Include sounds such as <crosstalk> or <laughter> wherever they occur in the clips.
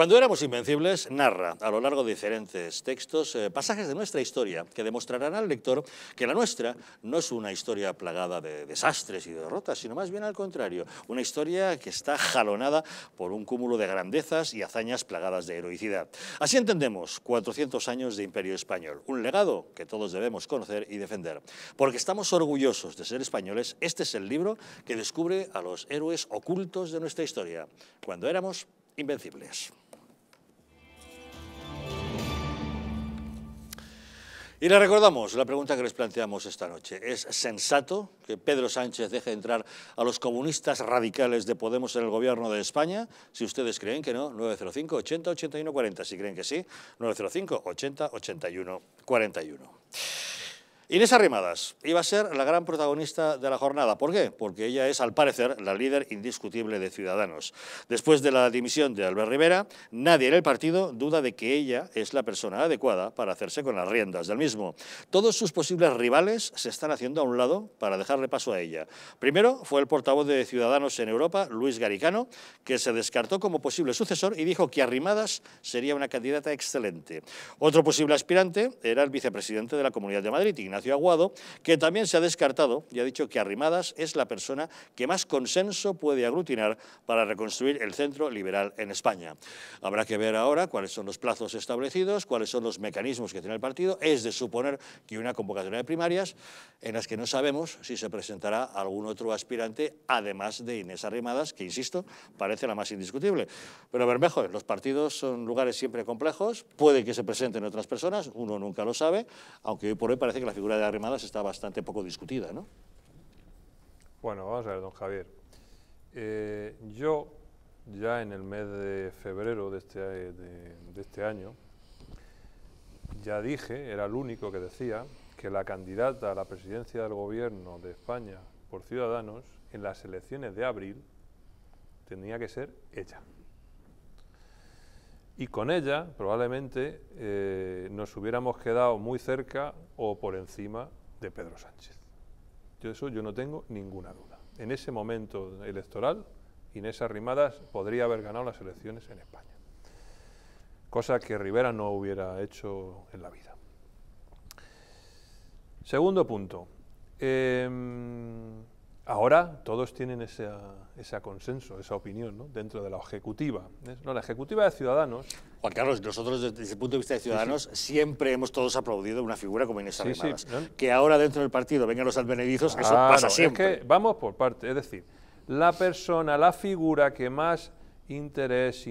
Cuando éramos invencibles, narra a lo largo de diferentes textos eh, pasajes de nuestra historia que demostrarán al lector que la nuestra no es una historia plagada de desastres y derrotas, sino más bien al contrario, una historia que está jalonada por un cúmulo de grandezas y hazañas plagadas de heroicidad. Así entendemos 400 años de imperio español, un legado que todos debemos conocer y defender. Porque estamos orgullosos de ser españoles, este es el libro que descubre a los héroes ocultos de nuestra historia, cuando éramos invencibles. Y le recordamos la pregunta que les planteamos esta noche. ¿Es sensato que Pedro Sánchez deje entrar a los comunistas radicales de Podemos en el gobierno de España? Si ustedes creen que no, 905 80 81 40. Si creen que sí, 905 80 81 41. Inés Arrimadas iba a ser la gran protagonista de la jornada. ¿Por qué? Porque ella es, al parecer, la líder indiscutible de Ciudadanos. Después de la dimisión de Albert Rivera, nadie en el partido duda de que ella es la persona adecuada para hacerse con las riendas del mismo. Todos sus posibles rivales se están haciendo a un lado para dejarle paso a ella. Primero fue el portavoz de Ciudadanos en Europa, Luis Garicano, que se descartó como posible sucesor y dijo que Arrimadas sería una candidata excelente. Otro posible aspirante era el vicepresidente de la Comunidad de Madrid, Ignacio Aguado, que también se ha descartado y ha dicho que Arrimadas es la persona que más consenso puede aglutinar para reconstruir el centro liberal en España. Habrá que ver ahora cuáles son los plazos establecidos, cuáles son los mecanismos que tiene el partido. Es de suponer que una convocatoria de primarias en las que no sabemos si se presentará algún otro aspirante, además de Inés Arrimadas, que, insisto, parece la más indiscutible. Pero Bermejo, los partidos son lugares siempre complejos, puede que se presenten otras personas, uno nunca lo sabe, aunque hoy por hoy parece que la figura de Arrimadas está bastante poco discutida, ¿no? Bueno, vamos a ver, don Javier. Eh, yo, ya en el mes de febrero de este, eh, de este año, ya dije, era el único que decía, que la candidata a la presidencia del gobierno de España por Ciudadanos en las elecciones de abril tenía que ser ella y con ella probablemente eh, nos hubiéramos quedado muy cerca o por encima de Pedro Sánchez. Yo eso yo no tengo ninguna duda. En ese momento electoral, Inés Arrimadas podría haber ganado las elecciones en España. Cosa que Rivera no hubiera hecho en la vida. Segundo punto. Em, Ahora todos tienen ese, consenso, esa opinión ¿no? dentro de la ejecutiva. ¿eh? No, la ejecutiva de Ciudadanos... Juan Carlos, nosotros desde el punto de vista de Ciudadanos siempre hemos todos aplaudido una figura como Inés Arrimadas. Que ahora dentro del partido vengan los advenedizos, eso pasa siempre. vamos por parte, es decir, la persona, la figura que más interés,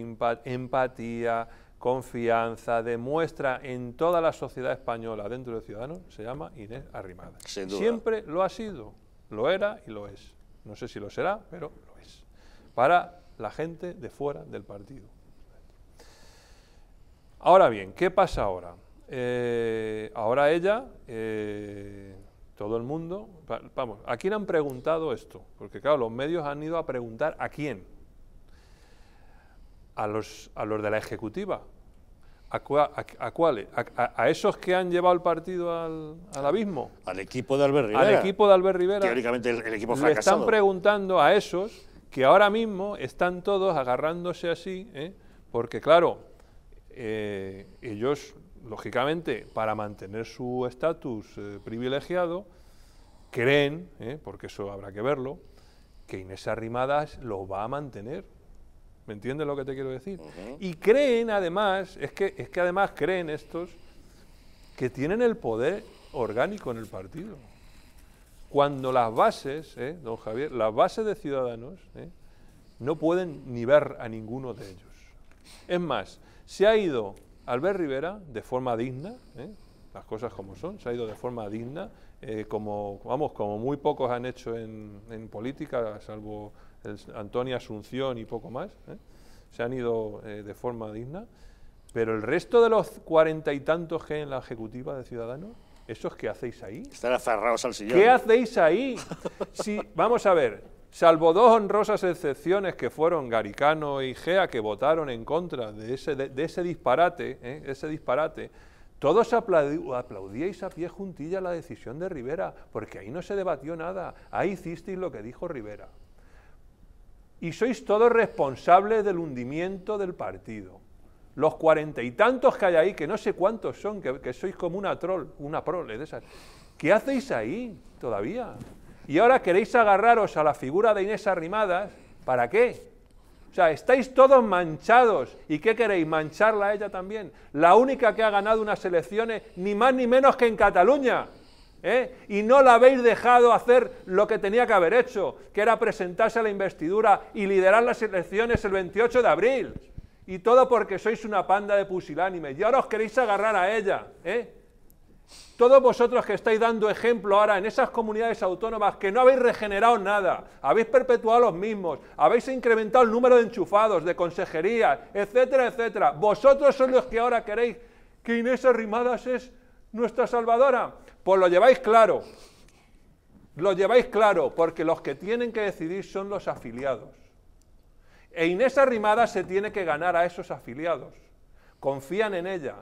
empatía, confianza demuestra en toda la sociedad española dentro de Ciudadanos se llama Inés Arrimadas. Siempre lo ha sido. Lo era y lo es. No sé si lo será, pero lo es. Para la gente de fuera del partido. Ahora bien, ¿qué pasa ahora? Eh, ahora ella, eh, todo el mundo, vamos, ¿a quién han preguntado esto? Porque claro, los medios han ido a preguntar a quién. A los, a los de la ejecutiva, ¿A, cuáles? A, esos que han llevado el partido al, abismo? Al equipo de Albert Rivera. Al equipo de Albert Rivera. Teóricamente el, equipo fracasado. están preguntando a esos que ahora mismo están todos agarrándose así, ¿eh? porque claro, eh, ellos, lógicamente, para mantener su estatus eh, privilegiado, creen, porque eso habrá que verlo, que Inés Arrimadas lo va a mantener. ¿Me entiendes lo que te quiero decir? Y creen además, es que, es que además creen estos que tienen el poder orgánico en el partido. Cuando las bases, ¿eh? don Javier, las bases de Ciudadanos ¿eh? no pueden ni ver a ninguno de ellos. Es más, se ha ido Albert Rivera de forma digna, ¿eh? las cosas como son, se ha ido de forma digna, como, vamos, como muy pocos han hecho en política, salvo Antonio Asunción y poco más, ¿eh? se han ido eh, de forma digna, pero el resto de los cuarenta y tantos que hay en la ejecutiva de Ciudadanos, ¿esos qué hacéis ahí? Están aferrados al sillón. ¿Qué hacéis ahí? si, vamos a ver, salvo dos honrosas excepciones que fueron Garicano y Gea, que votaron en contra de ese, de, ese disparate, ¿eh? ese disparate, todos aplaudíais a pie juntilla la decisión de Rivera, porque ahí no se debatió nada, ahí hicisteis lo que dijo Rivera y sois todos responsables del hundimiento del partido. Los cuarenta y tantos que hay ahí, que no sé cuántos son, que, sois como una troll, una prole de esas. ¿Qué hacéis ahí todavía? Y ahora queréis agarraros a la figura de Inés Arrimadas, ¿para qué? O sea, estáis todos manchados. ¿Y qué queréis? ¿Mancharla a ella también? La única que ha ganado unas elecciones, ni más ni menos que en Cataluña. ¿eh? y no la habéis dejado hacer lo que tenía que haber hecho, que era presentarse a la investidura y liderar las elecciones el 28 de abril. Y todo porque sois una panda de pusilánimes. Y ahora os queréis agarrar a ella. ¿eh? Todos vosotros que estáis dando ejemplo ahora en esas comunidades autónomas que no habéis regenerado nada, habéis perpetuado los mismos, habéis incrementado el número de enchufados, de consejerías, etcétera, etcétera. Vosotros son los que ahora queréis que Inés Arrimadas es nuestra salvadora. Pues lo lleváis claro. Lo lleváis claro, porque los que tienen que decidir son los afiliados. E Inés Arrimada se tiene que ganar a esos afiliados. Confían en ella.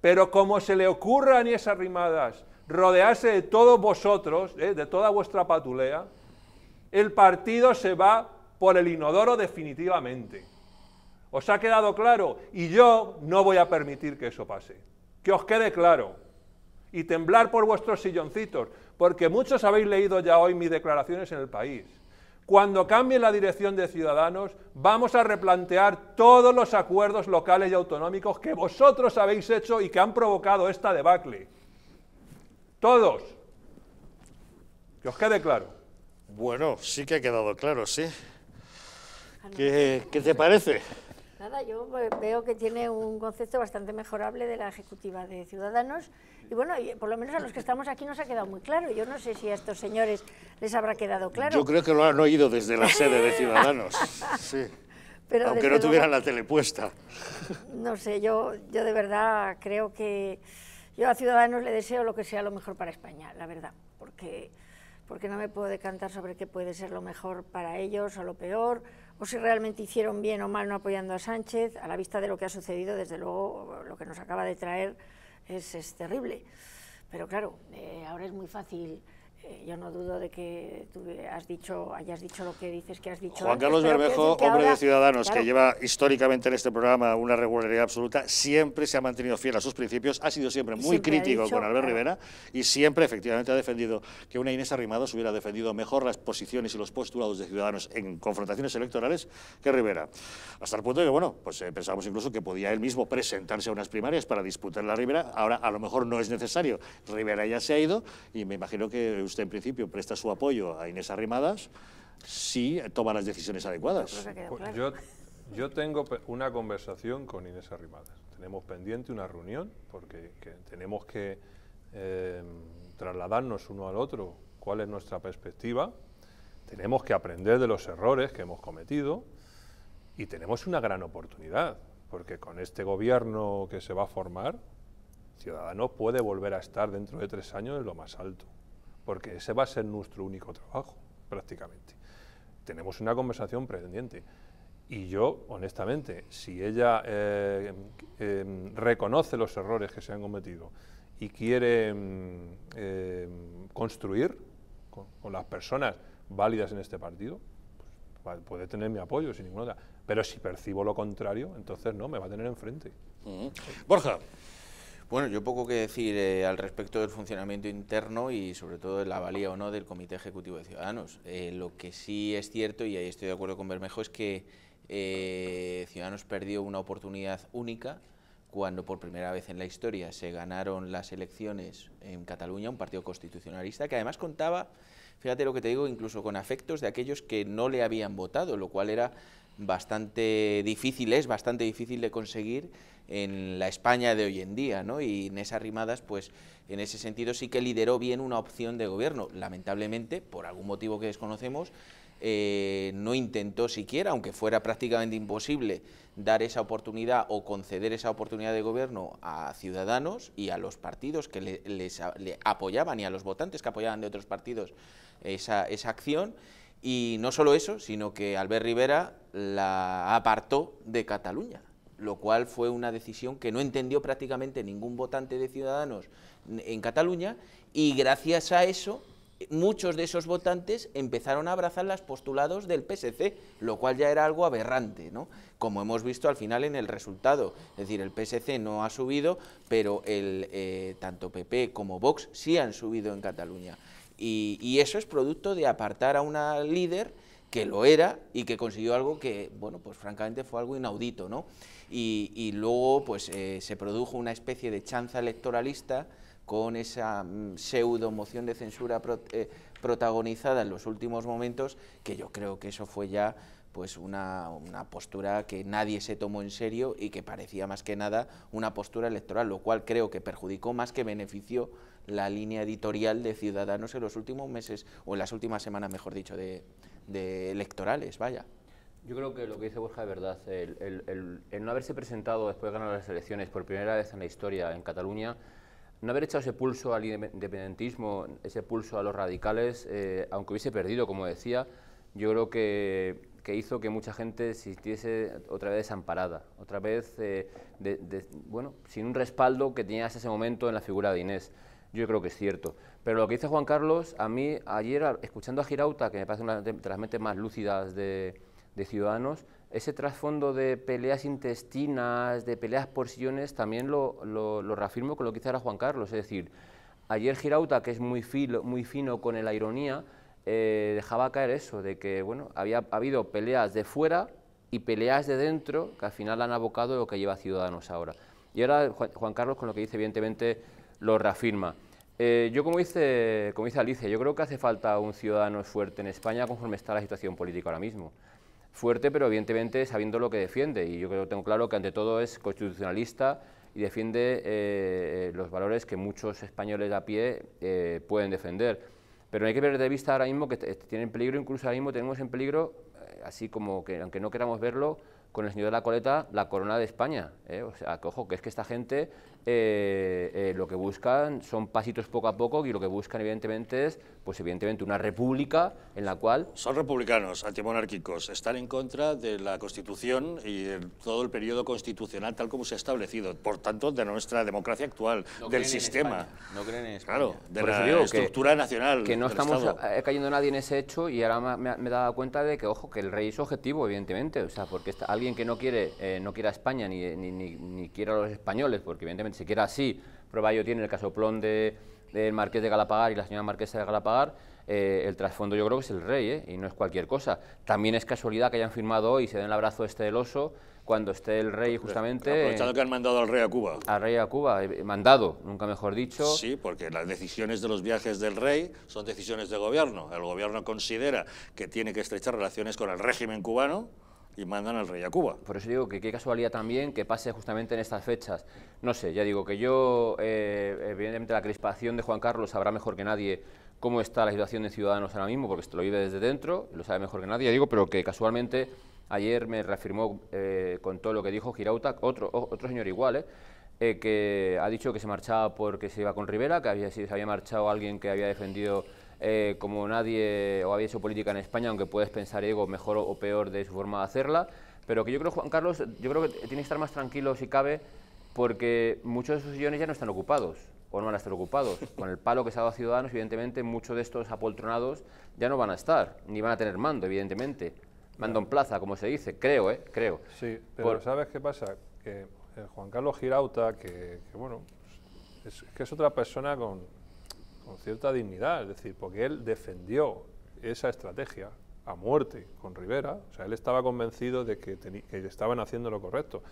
Pero como se le ocurra a Inés Arrimadas rodearse de todos vosotros, eh, de toda vuestra patulea, el partido se va por el inodoro definitivamente. ¿Os ha quedado claro? Y yo no voy a permitir que eso pase. Que os quede claro y temblar por vuestros silloncitos, porque muchos habéis leído ya hoy mis declaraciones en el país. Cuando cambie la dirección de Ciudadanos, vamos a replantear todos los acuerdos locales y autonómicos que vosotros habéis hecho y que han provocado esta debacle. Todos. Que os quede claro. Bueno, sí que ha quedado claro, sí. Ah, ¿Qué, qué te parece? Nada, yo veo que tiene un concepto bastante mejorable de la ejecutiva de Ciudadanos y bueno, por lo menos a los que estamos aquí nos ha quedado muy claro. Yo no sé si a estos señores les habrá quedado claro. Yo creo que lo han oído desde la sede de Ciudadanos. <laughs> sí. Aunque no tuvieran la telepuesta. No sé, yo, yo de verdad creo que... Yo a Ciudadanos le deseo lo que sea lo mejor para España, la verdad, porque, porque no me puedo decantar sobre qué puede ser lo mejor para ellos o lo peor o si realmente hicieron bien o mal no apoyando a Sánchez, a la vista de lo que ha sucedido, desde luego lo que nos acaba de traer es, es terrible. Pero claro, eh, ahora es muy fácil eh, yo no dudo de que tú has dicho, hayas dicho lo que dices que has dicho. Juan Carlos Bermejo, hombre de Ciudadanos, que lleva históricamente en este programa una regularidad absoluta, siempre se ha mantenido fiel a sus principios, ha sido siempre muy crítico con Albert Rivera y siempre efectivamente ha defendido que una Inés Arrimados hubiera defendido mejor las posiciones y los postulados de Ciudadanos en confrontaciones electorales que Rivera. Hasta el punto de que, bueno, pues eh, incluso que podía él mismo presentarse a unas primarias para disputar la Rivera, ahora a lo mejor no es necesario. Rivera ya se ha ido y me imagino que usted en principio presta su apoyo a Inés Arrimadas si toma las decisiones adecuadas. Yo, pues tengo una conversación con Inés Arrimadas. Tenemos pendiente una reunión porque tenemos que em, trasladarnos uno al otro cuál es nuestra perspectiva. Tenemos que aprender de los errores que hemos cometido y tenemos una gran oportunidad porque con este gobierno que se va a formar, Ciudadanos puede volver a estar dentro de tres años en lo más alto porque ese va a ser nuestro único trabajo, prácticamente. Tenemos una conversación pretendiente. Y yo, honestamente, si ella eh, em, reconoce los errores que se han cometido y quiere em, em, construir con, las personas válidas en este partido, pues, puede tener mi apoyo sin ninguna duda. Pero si percibo lo contrario, entonces no, me va a tener enfrente. Mm. Borja. Bueno, yo poco que decir eh, al respecto del funcionamiento interno y sobre todo de la valía o no del Comité Ejecutivo de Ciudadanos. Eh, lo que sí es cierto, y ahí estoy de acuerdo con Bermejo, es que eh, Ciudadanos perdió una oportunidad única cuando por primera vez en la historia se ganaron las elecciones en Cataluña, un partido constitucionalista que además contaba, fíjate lo que te digo, incluso con afectos de aquellos que no le habían votado, lo cual era bastante difícil, es bastante difícil de conseguir en la España de hoy en día, ¿no? Y en esas rimadas, pues, en ese sentido sí que lideró bien una opción de gobierno. Lamentablemente, por algún motivo que desconocemos, eh, no intentó siquiera, aunque fuera prácticamente imposible, dar esa oportunidad o conceder esa oportunidad de gobierno a ciudadanos y a los partidos que le, les, apoyaban y a los votantes que apoyaban de otros partidos esa, esa acción y no solo eso, sino que Albert Rivera la apartó de Cataluña, lo cual fue una decisión que no entendió prácticamente ningún votante de Ciudadanos en Cataluña y gracias a eso muchos de esos votantes empezaron a abrazar las postulados del PSC, lo cual ya era algo aberrante, ¿no? como hemos visto al final en el resultado. Es decir, el PSC no ha subido, pero el, eh, tanto PP como Vox sí han subido en Cataluña. Y, eso es producto de apartar a una líder que lo era y que consiguió algo que, bueno, pues francamente fue algo inaudito, ¿no? Y, luego, pues eh, se produjo una especie de chanza electoralista con esa mm, pseudo moción de censura eh, protagonizada en los últimos momentos, que yo creo que eso fue ya pues una, una, postura que nadie se tomó en serio y que parecía más que nada una postura electoral, lo cual creo que perjudicó más que benefició la línea editorial de Ciudadanos en los últimos meses, o en las últimas semanas, mejor dicho, de, electorales, vaya. Yo creo que lo que dice Borja de verdad. El, no haberse presentado después de ganar las elecciones por primera vez en la historia en Cataluña, no haber echado ese pulso al independentismo, ese pulso a los radicales, eh, aunque hubiese perdido, como decía, yo creo que, hizo que mucha gente sintiese otra vez desamparada, otra vez eh, bueno, sin un respaldo que tenías ese momento en la figura de Inés yo creo que es cierto. Pero lo que dice Juan Carlos, a mí ayer, escuchando a Girauta, que me parece una de las mentes más lúcidas de, Ciudadanos, ese trasfondo de peleas intestinas, de peleas por sillones, también lo, lo, reafirmo con lo que dice ahora Juan Carlos. Es decir, ayer Girauta, que es muy, filo, muy fino con la ironía, eh, dejaba caer eso, de que bueno, había habido peleas de fuera y peleas de dentro que al final han abocado lo que lleva Ciudadanos ahora. Y ahora Juan Carlos, con lo que dice, evidentemente lo reafirma. Eh, yo, como dice, como dice Alicia, yo creo que hace falta un ciudadano fuerte en España conforme está la situación política ahora mismo. Fuerte, pero evidentemente sabiendo lo que defiende. Y yo creo, tengo claro que ante todo es constitucionalista y defiende eh, los valores que muchos españoles a pie eh, pueden defender. Pero hay que ver de vista ahora mismo que tienen peligro, incluso ahora mismo tenemos en peligro, así como que aunque no queramos verlo, con el señor de la coleta, la corona de España. O sea, que ojo, que es que esta gente eh, eh, lo que buscan son pasitos poco a poco y lo que buscan evidentemente es, pues evidentemente una república en la cual... Son republicanos, antimonárquicos, están en contra de la Constitución y de todo el periodo constitucional tal como se ha establecido, por tanto de nuestra democracia actual, del sistema. no creen Claro, de la estructura nacional Que no estamos eh, cayendo nadie en ese hecho y ahora me, he dado cuenta de que, ojo, que el rey es objetivo, evidentemente, o sea, porque alguien que no quiere, no quiere a España ni, ni, ni, ni quiere a los españoles, porque evidentemente siquiera así. Prueba yo tiene el casoplón de, del marqués de Galapagar y la señora marquesa de Galapagar, eh, el trasfondo yo creo que es el rey, eh, y no es cualquier cosa. También es casualidad que hayan firmado hoy, se den el abrazo este del oso, cuando esté el rey justamente... Aprovechando que han mandado al rey a Cuba. Al rey a Cuba, eh, mandado, nunca mejor dicho. Sí, porque las decisiones de los viajes del rey son decisiones de gobierno. El gobierno considera que tiene que estrechar relaciones con el régimen cubano, y mandan al rey a Cuba. Por eso digo que qué casualidad también que pase justamente en estas fechas. No sé, ya digo que yo, eh, evidentemente la crispación de Juan Carlos sabrá mejor que nadie cómo está la situación de Ciudadanos ahora mismo, porque esto lo vive desde dentro, lo sabe mejor que nadie, ya digo, pero que casualmente ayer me reafirmó eh, con todo lo que dijo Girauta, otro, otro señor igual, eh, que ha dicho que se marchaba porque se iba con Rivera, que había, se había marchado alguien que había defendido eh, como nadie o había hecho política en España, aunque puedes pensar, Diego, mejor o peor de su forma de hacerla, pero que yo creo, Juan Carlos, yo creo que tiene que estar más tranquilo si cabe, porque muchos de esos sillones ya no están ocupados, o no van a estar ocupados. <laughs> Con el palo que se ha dado a Ciudadanos, evidentemente, muchos de estos apoltronados ya no van a estar, ni van a tener mando, evidentemente. Mando en plaza, como se dice, creo, ¿eh? Creo. Sí, pero ¿sabes qué pasa? Que eh, Juan Carlos Girauta, que, bueno, que es otra persona con con cierta dignidad, es decir, porque él defendió esa estrategia a muerte con Rivera, o sea, él estaba convencido de que, estaban haciendo lo correcto.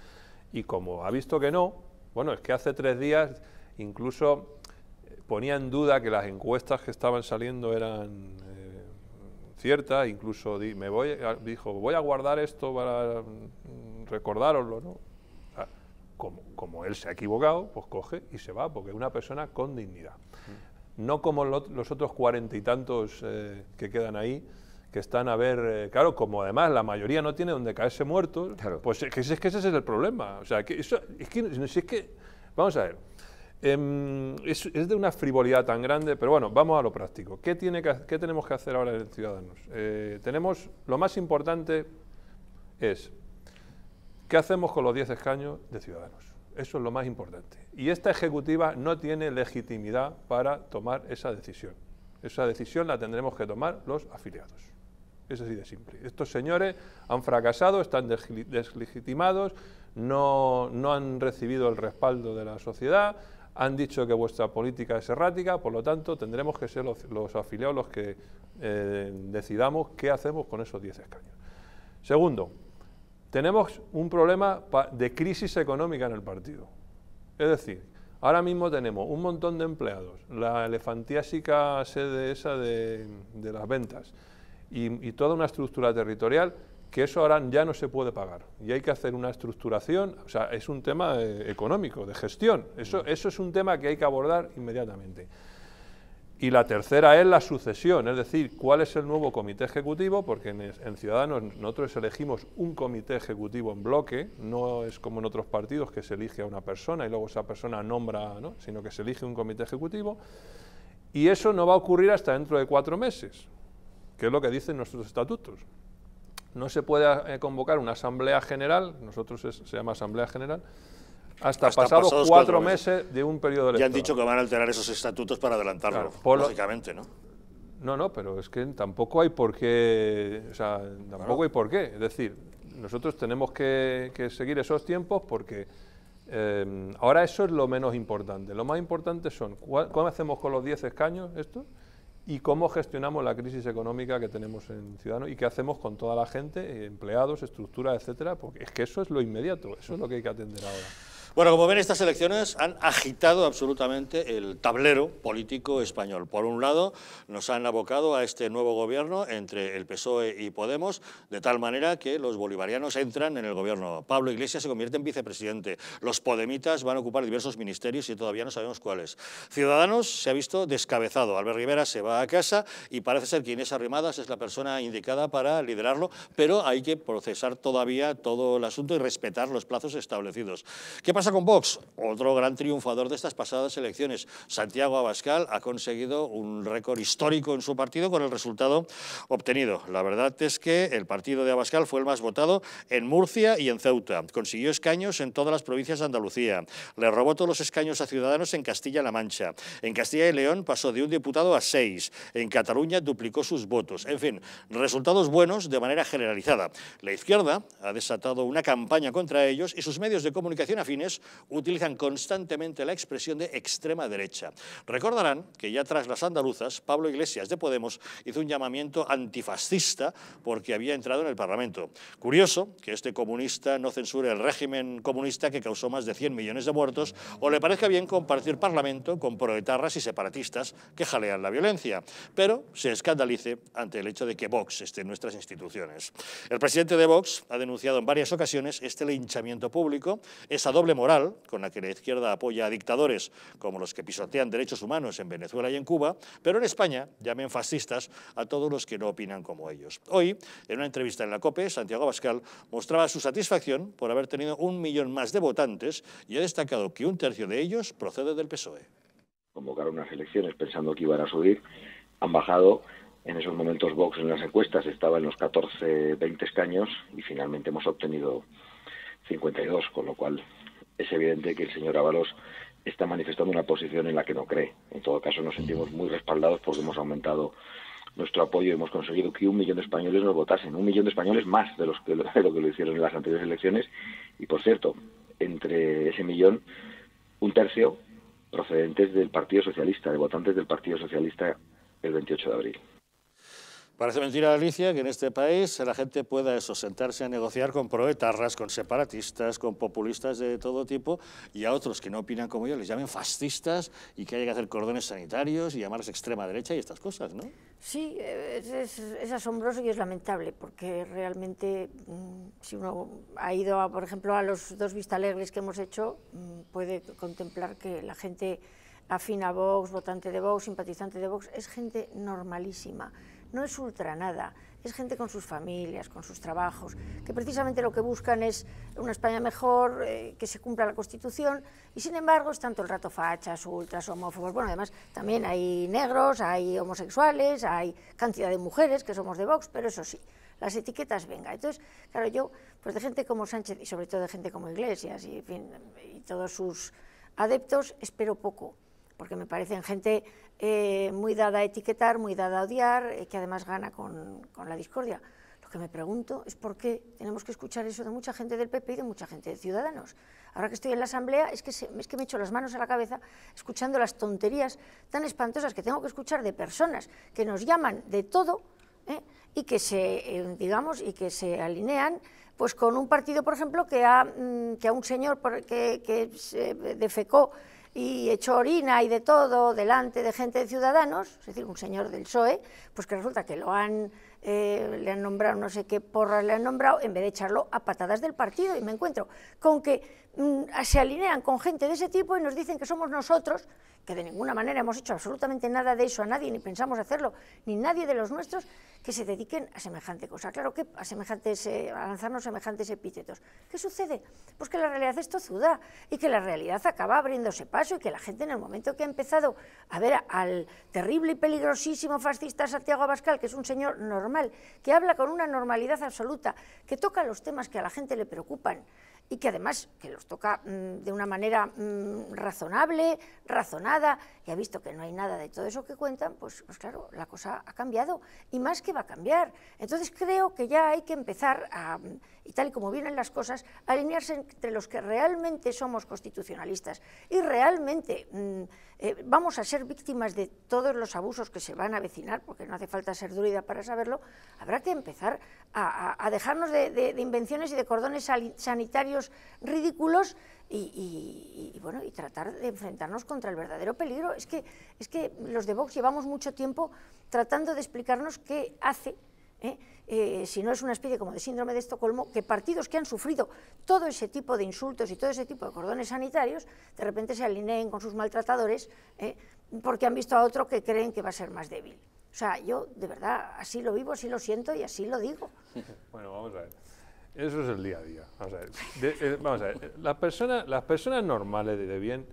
Y como ha visto que no, bueno, es que hace tres días incluso eh, ponía en duda que las encuestas que estaban saliendo eran eh, ciertas, incluso me dijo, voy a guardar esto para mm, recordároslo, ¿no? como, él se ha equivocado, pues coge y se va, porque es una persona con dignidad. Mm no como los otros cuarenta y tantos eh, que quedan ahí, que están a ver, eh, claro, como además la mayoría no tiene donde caerse muertos, pues es que, ese es el problema. O sea, que es que, vamos a ver, em, es, de una frivolidad tan grande, pero bueno, vamos a lo práctico. ¿Qué, tenemos que hacer ahora en Ciudadanos? Eh, tenemos, lo más importante es, ¿qué hacemos con los 10 escaños de Ciudadanos? Eso es lo más importante. Y esta ejecutiva no tiene legitimidad para tomar esa decisión. Esa decisión la tendremos que tomar los afiliados. Es así de simple. Estos señores han fracasado, están deslegitimados, no, no han recibido el respaldo de la sociedad, han dicho que vuestra política es errática, por lo tanto tendremos que ser los, afiliados los que eh, decidamos qué hacemos con esos 10 escaños. Segundo, tenemos un problema de crisis económica en el partido. Es decir, ahora mismo tenemos un montón de empleados, la elefantiásica sede esa de, las ventas y, toda una estructura territorial que eso ahora ya no se puede pagar y hay que hacer una estructuración, o sea, es un tema eh, económico, de gestión, eso, mm. eso es un tema que hay que abordar inmediatamente. Y la tercera es la sucesión, es decir, cuál es el nuevo comité ejecutivo, porque en, Ciudadanos nosotros elegimos un comité ejecutivo en bloque, no es como en otros partidos que se elige a una persona y luego esa persona nombra, ¿no? sino que se elige un comité ejecutivo. Y eso no va a ocurrir hasta dentro de cuatro meses, que es lo que dicen nuestros estatutos. No se puede eh, convocar una asamblea general, nosotros se llama asamblea general, hasta, pasados cuatro, meses de un periodo electoral. Ya han dicho que van a alterar esos estatutos para adelantarlo, lógicamente, ¿no? No, no, pero es que tampoco hay por qué, tampoco hay por qué. Es decir, nosotros tenemos que, seguir esos tiempos porque eh, ahora eso es lo menos importante. Lo más importante son cómo hacemos con los 10 escaños esto y cómo gestionamos la crisis económica que tenemos en Ciudadanos y qué hacemos con toda la gente, empleados, estructuras, etcétera, porque es que eso es lo inmediato, eso es lo que hay que atender ahora. Bueno, como ven, estas elecciones han agitado absolutamente el tablero político español. Por un lado, nos han abocado a este nuevo gobierno entre el PSOE y Podemos, de tal manera que los bolivarianos entran en el gobierno. Pablo Iglesias se convierte en vicepresidente. Los podemitas van a ocupar diversos ministerios y todavía no sabemos cuáles. Ciudadanos se ha visto descabezado. Albert Rivera se va a casa y parece ser que Inés Arrimadas es la persona indicada para liderarlo, pero hay que procesar todavía todo el asunto y respetar los plazos establecidos pasa con Vox? Otro gran triunfador de estas pasadas elecciones. Santiago Abascal ha conseguido un récord histórico en su partido con el resultado obtenido. La verdad es que el partido de Abascal fue el más votado en Murcia y en Ceuta. Consiguió escaños en todas las provincias de Andalucía. Le robó todos los escaños a Ciudadanos en Castilla-La Mancha. En Castilla y León pasó de un diputado a seis. En Cataluña duplicó sus votos. En fin, resultados buenos de manera generalizada. La izquierda ha desatado una campaña contra ellos y sus medios de comunicación afines utilizan constantemente la expresión de extrema derecha. Recordarán que ya tras las andaluzas, Pablo Iglesias de Podemos hizo un llamamiento antifascista porque había entrado en el Parlamento. Curioso que este comunista no censure el régimen comunista que causó más de 100 millones de muertos o le parezca bien compartir Parlamento con proetarras y separatistas que jalean la violencia, pero se escandalice ante el hecho de que Vox esté en nuestras instituciones. El presidente de Vox ha denunciado en varias ocasiones este linchamiento público, esa doble con la que la izquierda apoya a dictadores como los que pisotean derechos humanos en Venezuela y en Cuba, pero en España llamen fascistas a todos los que no opinan como ellos. Hoy, en una entrevista en la COPE, Santiago Abascal mostraba su satisfacción por haber tenido un millón más de votantes y ha destacado que un tercio de ellos procede del PSOE. Convocaron unas elecciones pensando que iban a subir, han bajado en esos momentos Vox en las encuestas estaba en los 14, 20 escaños y finalmente hemos obtenido 52, con lo cual es evidente que el señor Ábalos está manifestando una posición en la que no cree. En todo caso, nos sentimos muy respaldados porque hemos aumentado nuestro apoyo y hemos conseguido que un millón de españoles nos votasen, un millón de españoles más de, los que, lo <laughs> que lo hicieron en las anteriores elecciones. Y, por cierto, entre ese millón, un tercio procedentes del Partido Socialista, de votantes del Partido Socialista el 28 de abril. Parece mentira, Alicia, que en este país la gente pueda eso, sentarse a negociar con proetarras, con separatistas, con populistas de todo tipo y a otros que no opinan como yo les llamen fascistas y que haya que hacer cordones sanitarios y llamarles extrema derecha y estas cosas, ¿no? Sí, es, asombroso y es lamentable porque realmente mm, si uno ha ido, por ejemplo, a los dos vistalegres que hemos hecho, mm, puede contemplar que la gente afina a Vox, votante de Vox, simpatizante de Vox, es gente normalísima no es ultra nada, es gente con sus familias, con sus trabajos, que precisamente lo que buscan es una España mejor, eh, que se cumpla la Constitución, y sin embargo es tanto el rato fachas, ultras, homófobos, bueno, además también hay negros, hay homosexuales, hay cantidad de mujeres que somos de Vox, pero eso sí, las etiquetas venga. Entonces, claro, yo, pues de gente como Sánchez y sobre todo de gente como Iglesias y, y todos sus adeptos, espero poco, porque me parecen gente eh, muy dada a etiquetar, muy dada a odiar, eh, que además gana con, la discordia. Lo que me pregunto es por qué tenemos que escuchar eso de mucha gente del PP y de mucha gente de Ciudadanos. Ahora que estoy en la Asamblea es que, es que me echo las manos a la cabeza escuchando las tonterías tan espantosas que tengo que escuchar de personas que nos llaman de todo ¿eh? y que se, digamos, y que se alinean pues con un partido, por ejemplo, que a, mm, que a un señor que, se defecó y hecho orina y de todo delante de gente de Ciudadanos, es decir, un señor del PSOE, pues que resulta que lo han, eh, le han nombrado no sé qué porras le han nombrado, en vez de echarlo a patadas del partido. Y me encuentro con que mm, se alinean con gente de ese tipo y nos dicen que somos nosotros que de ninguna manera hemos hecho absolutamente nada de eso a nadie, ni pensamos hacerlo, ni nadie de los nuestros, que se dediquen a semejante cosa. Claro que a, semejantes, eh, a lanzarnos semejantes epítetos. ¿Qué sucede? Pues que la realidad es tozuda y que la realidad acaba abriéndose paso y que la gente en el momento que ha empezado a ver al terrible y peligrosísimo fascista Santiago Abascal, que es un señor normal, que habla con una normalidad absoluta, que toca los temas que a la gente le preocupan, y que además que los toca mm, de una manera mm, razonable, razonada, y ha visto que no hay nada de todo eso que cuentan, pues, pues, claro, la cosa ha cambiado y más que va a cambiar. Entonces creo que ya hay que empezar, a, y tal y como vienen las cosas, a alinearse entre los que realmente somos constitucionalistas y realmente... Mm, eh, vamos a ser víctimas de todos los abusos que se van a vecinar, porque no hace falta ser druida para saberlo, habrá que empezar a, dejarnos de, invenciones y de cordones sanitarios ridículos y, bueno, y tratar de enfrentarnos contra el verdadero peligro. Es que, es que los de Vox llevamos mucho tiempo tratando de explicarnos qué hace ¿eh? Eh, si no es una especie como de síndrome de Estocolmo, que partidos que han sufrido todo ese tipo de insultos y todo ese tipo de cordones sanitarios, de repente se alineen con sus maltratadores ¿eh? porque han visto a otro que creen que va a ser más débil. O sea, yo de verdad así lo vivo, así lo siento y así lo digo. <laughs> Bueno, vamos a ver. Eso es el día a día. Vamos a ver. La persona, las personas normales de, bien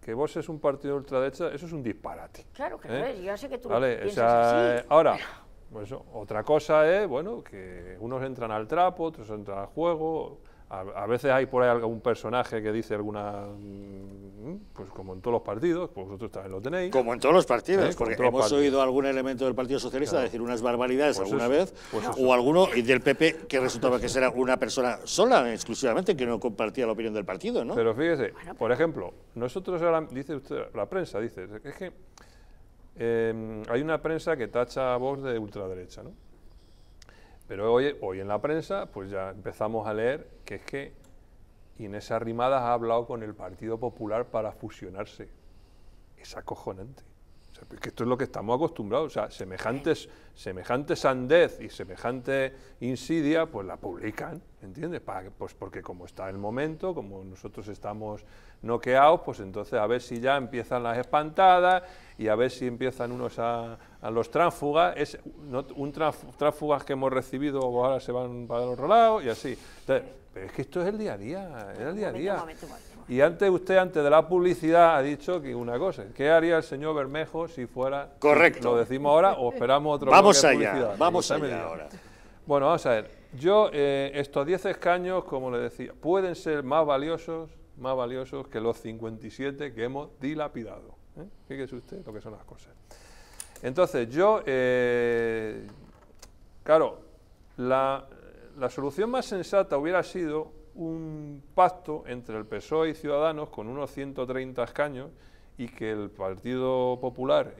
que vos es un partido ultraderecha, eso es un disparate. Claro que no es, yo sé que tú lo piensas así. Ahora, pues otra cosa es, bueno, que unos entran al trapo, otros entran al juego. A, veces hay por ahí algún personaje que dice alguna, mm, pues como en todos los partidos, pues vosotros también lo tenéis. Como en todos los partidos, porque hemos oído algún elemento del Partido Socialista decir unas barbaridades pues alguna vez, pues o alguno del PP que resultaba que era una persona sola, exclusivamente, que no compartía la opinión del partido, ¿no? Pero fíjese, por ejemplo, nosotros ahora, dice usted, la prensa dice, es que Em, hay una prensa que tacha a Vox de ultraderecha, ¿no? Pero hoy, hoy en la prensa, pues ya empezamos a leer que es que Inés Arrimadas ha hablado con el Partido Popular para fusionarse. Es acojonante esto es lo que estamos acostumbrados, o sea, semejantes, semejantes sandez y semejante insidia, pues la publican, ¿entiendes? pues porque como está el momento, como nosotros estamos noqueados, pues entonces a ver si ya empiezan las espantadas y a ver si empiezan unos a, a los tránsfugas, es, un tránsfugas que hemos recibido ahora se van para el otro lado y así. pero es que esto es el día a día, es el día a día. Y antes usted, antes de la publicidad, ha dicho que una cosa, ¿qué haría el señor Bermejo si fuera... Correcto. Lo decimos ahora o esperamos otro... Vamos allá, vamos a ahora. Bueno, vamos a ver. Yo, eh, estos 10 escaños, como le decía, pueden ser más valiosos, más valiosos que los 57 que hemos dilapidado. ¿eh? Fíjese usted lo que son las cosas. Entonces, yo, eh, claro, la, la solución más sensata hubiera sido un pacto entre el PSOE y Ciudadanos con unos 130 escaños y que el Partido Popular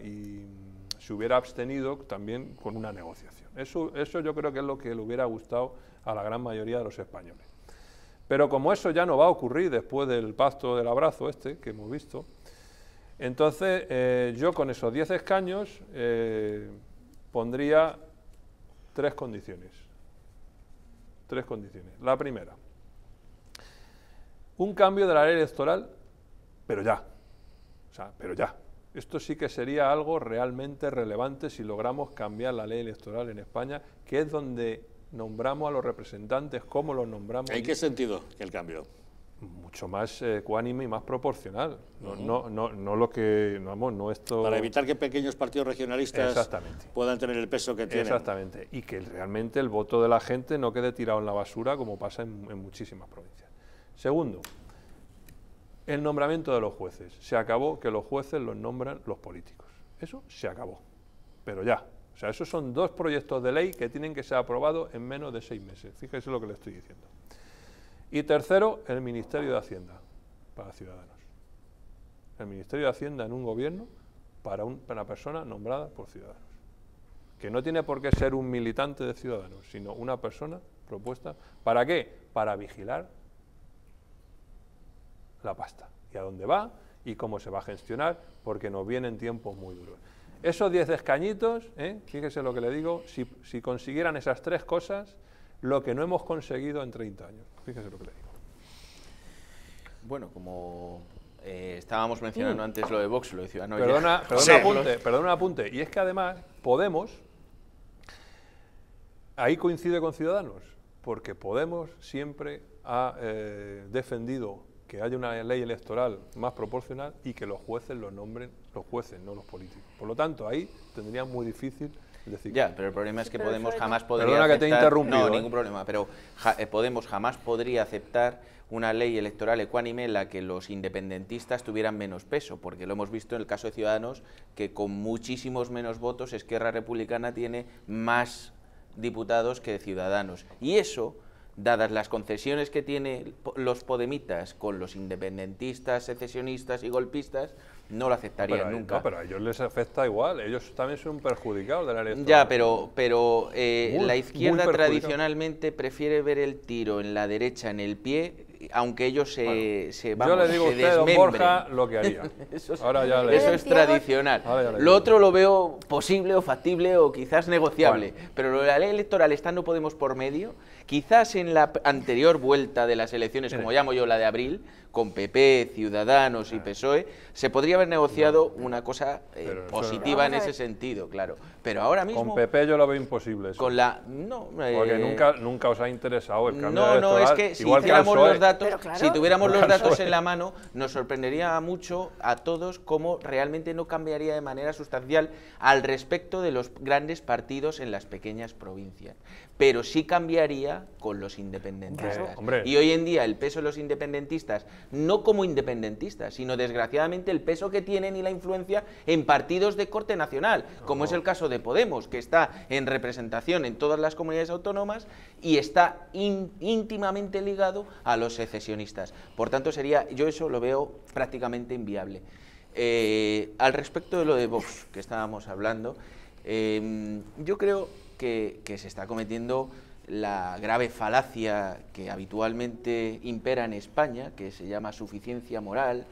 se hubiera abstenido también con una negociación. Eso, eso yo creo que es lo que le hubiera gustado a la gran mayoría de los españoles. Pero como eso ya no va a ocurrir después del pacto del abrazo este que hemos visto, entonces eh, yo con esos 10 escaños eh, pondría tres condiciones. Tres condiciones. La primera, un cambio de la ley electoral, pero ya. O sea, pero ya. Esto sí que sería algo realmente relevante si logramos cambiar la ley electoral en España, que es donde nombramos a los representantes, cómo los nombramos. ¿En qué sentido el cambio? Mucho más eh, ecuánime y más proporcional. No, no, lo que. Vamos, no esto... Para evitar que pequeños partidos regionalistas puedan tener el peso que tienen. Exactamente. Y que realmente el voto de la gente no quede tirado en la basura, como pasa en muchísimas provincias. Segundo, el nombramiento de los jueces. Se acabó que los jueces los nombran los políticos. Eso se acabó. Pero ya. O sea, esos son dos proyectos de ley que tienen que ser aprobados en menos de seis meses. Fíjese lo que le estoy diciendo. Y tercero, el Ministerio de Hacienda para ciudadanos. El Ministerio de Hacienda en un gobierno para, para una persona nombrada por ciudadanos. Que no tiene por qué ser un militante de ciudadanos, sino una persona propuesta. ¿Para qué? Para vigilar la pasta y a dónde va y cómo se va a gestionar, porque nos vienen tiempos muy duros. Esos 10 escañitos, ¿eh? fíjese lo que le digo, si, consiguieran esas tres cosas, lo que no hemos conseguido en 30 años. Fíjese lo que le digo. Bueno, como eh, estábamos mencionando mm. antes lo de Vox, lo de Ciudadanos... Perdona, <laughs> perdona, apunte, Y es que además Podemos, ahí coincide con Ciudadanos, porque Podemos siempre ha eh, defendido que haya una ley electoral más proporcional y que los jueces los nombren los jueces, no los políticos. Por lo tanto, ahí tendría muy difícil decir... Ya, pero el problema es que Podemos jamás podría aceptar... que te No, ¿eh? ningún problema, pero eh, Podemos jamás podría aceptar una ley electoral ecuánime en la que los independentistas tuvieran menos peso, porque lo hemos visto en el caso de Ciudadanos, que con muchísimos menos votos Esquerra Republicana tiene más diputados que Ciudadanos. Y eso dadas las concesiones que tiene los podemitas con los independentistas, secesionistas y golpistas, no lo aceptarían nunca. pero a ellos les afecta igual, ellos también son perjudicados de la elección. Ya, pero, pero eh, la izquierda tradicionalmente prefiere ver el tiro en la derecha, en el pie, aunque ellos se, se Yo le digo usted, Borja, lo que haría. <laughs> eso es, eso es tradicional. lo otro lo veo posible o factible o quizás negociable, pero la ley electoral está no Podemos por medio Quizás en la anterior vuelta de las elecciones, como llamo yo la de abril, con PP, Ciudadanos y PSOE, se podría haber negociado una cosa eh, positiva en ese sentido, claro. Pero ahora mismo... Con PP yo lo veo imposible. Con la... No, eh, Porque nunca, os ha interesado el cambio No, no, es que e. si tuviéramos los datos, si tuviéramos los datos en la mano, nos sorprendería mucho a todos cómo realmente no cambiaría de manera sustancial al respecto de los grandes partidos en las pequeñas provincias pero sí cambiaría con los independentistas. y hoy en día el peso de los independentistas, no como independentistas, sino desgraciadamente el peso que tienen y la influencia en partidos de corte nacional, como es el caso de Podemos, que está en representación en todas las comunidades autónomas y está íntimamente ligado a los secesionistas. Por tanto, sería, yo eso lo veo prácticamente inviable. Eh, al respecto de lo de Vox, que estábamos hablando, eh, yo creo que, se está cometiendo la grave falacia que habitualmente impera en España, que se llama suficiencia moral,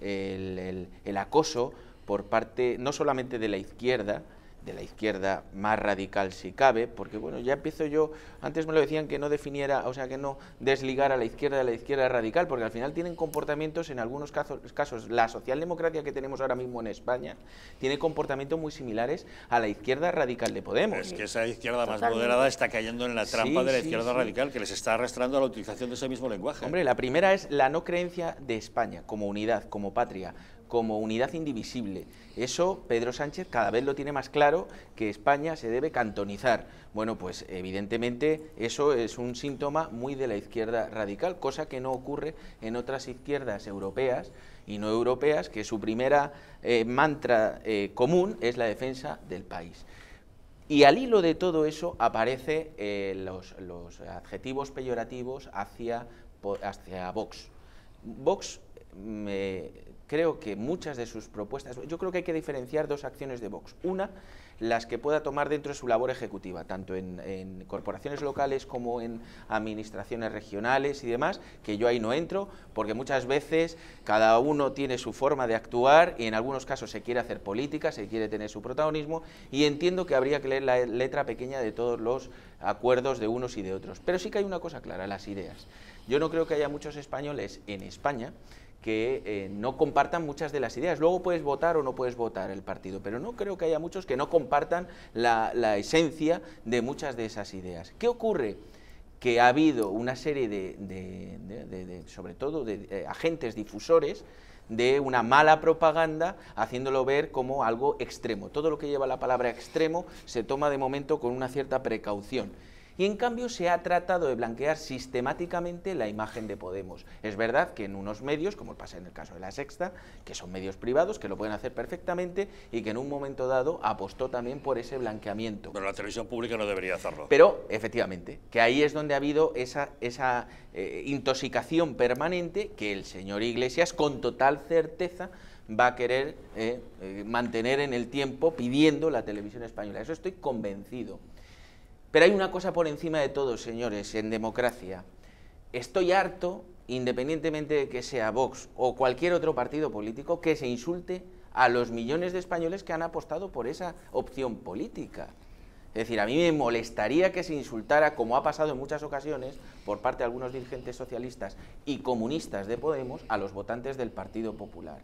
el acoso por parte no solamente de la izquierda, de la izquierda más radical si cabe, porque bueno, ya empiezo yo, antes me lo decían que no definiera, o sea, que no desligara a la izquierda de la izquierda radical, porque al final tienen comportamientos, en algunos casos, casos la socialdemocracia que tenemos ahora mismo en España, tiene comportamientos muy similares a la izquierda radical de Podemos. Es que esa izquierda más moderada está cayendo en la trampa de la izquierda radical, que les está arrastrando a la utilización de ese mismo lenguaje. Hombre, la primera es la no creencia de España como unidad, como patria, como unidad indivisible. Eso Pedro Sánchez cada vez lo tiene más claro que España se debe cantonizar. Bueno, pues evidentemente eso es un síntoma muy de la izquierda radical, cosa que no ocurre en otras izquierdas europeas y no europeas, que su primera eh, mantra eh, común es la defensa del país. Y al hilo de todo eso aparece eh, los, adjetivos peyorativos hacia, hacia Vox. Vox mm, creo que muchas de sus propuestas, yo creo que hay que diferenciar dos acciones de Vox. Una, las que pueda tomar dentro de su labor ejecutiva, tanto en, corporaciones locales como en administraciones regionales y demás, que yo ahí no entro, porque muchas veces cada uno tiene su forma de actuar y en algunos casos se quiere hacer política, se quiere tener su protagonismo y entiendo que habría que leer la letra pequeña de todos los acuerdos de unos y de otros. Pero sí que hay una cosa clara, las ideas. Yo no creo que haya muchos españoles en España que eh, no compartan muchas de las ideas. Luego puedes votar o no puedes votar el partido, pero no creo que haya muchos que no compartan la, esencia de muchas de esas ideas. ¿Qué ocurre? que ha habido una serie de sobre todo, de eh, agentes difusores de una mala propaganda, haciéndolo ver como algo extremo. Todo lo que lleva la palabra extremo se toma de momento con una cierta precaución y en cambio se ha tratado de blanquear sistemáticamente la imagen de Podemos. Es verdad que en unos medios, como pasa en el caso de La Sexta, que son medios privados, que lo pueden hacer perfectamente y que en un momento dado apostó también por ese blanqueamiento. Pero la televisión pública no debería hacerlo. Pero, efectivamente, que ahí es donde ha habido esa, esa eh, intoxicación permanente que el señor Iglesias, con total certeza, va a querer eh, eh, mantener en el tiempo pidiendo la televisión española. Eso estoy convencido. Pero hay una cosa por encima de todo, señores, en democracia. Estoy harto, independientemente de que sea Vox o cualquier otro partido político, que se insulte a los millones de españoles que han apostado por esa opción política. Es decir, a mí me molestaría que se insultara, como ha pasado en muchas ocasiones, por parte de algunos dirigentes socialistas y comunistas de Podemos, a los votantes del Partido Popular.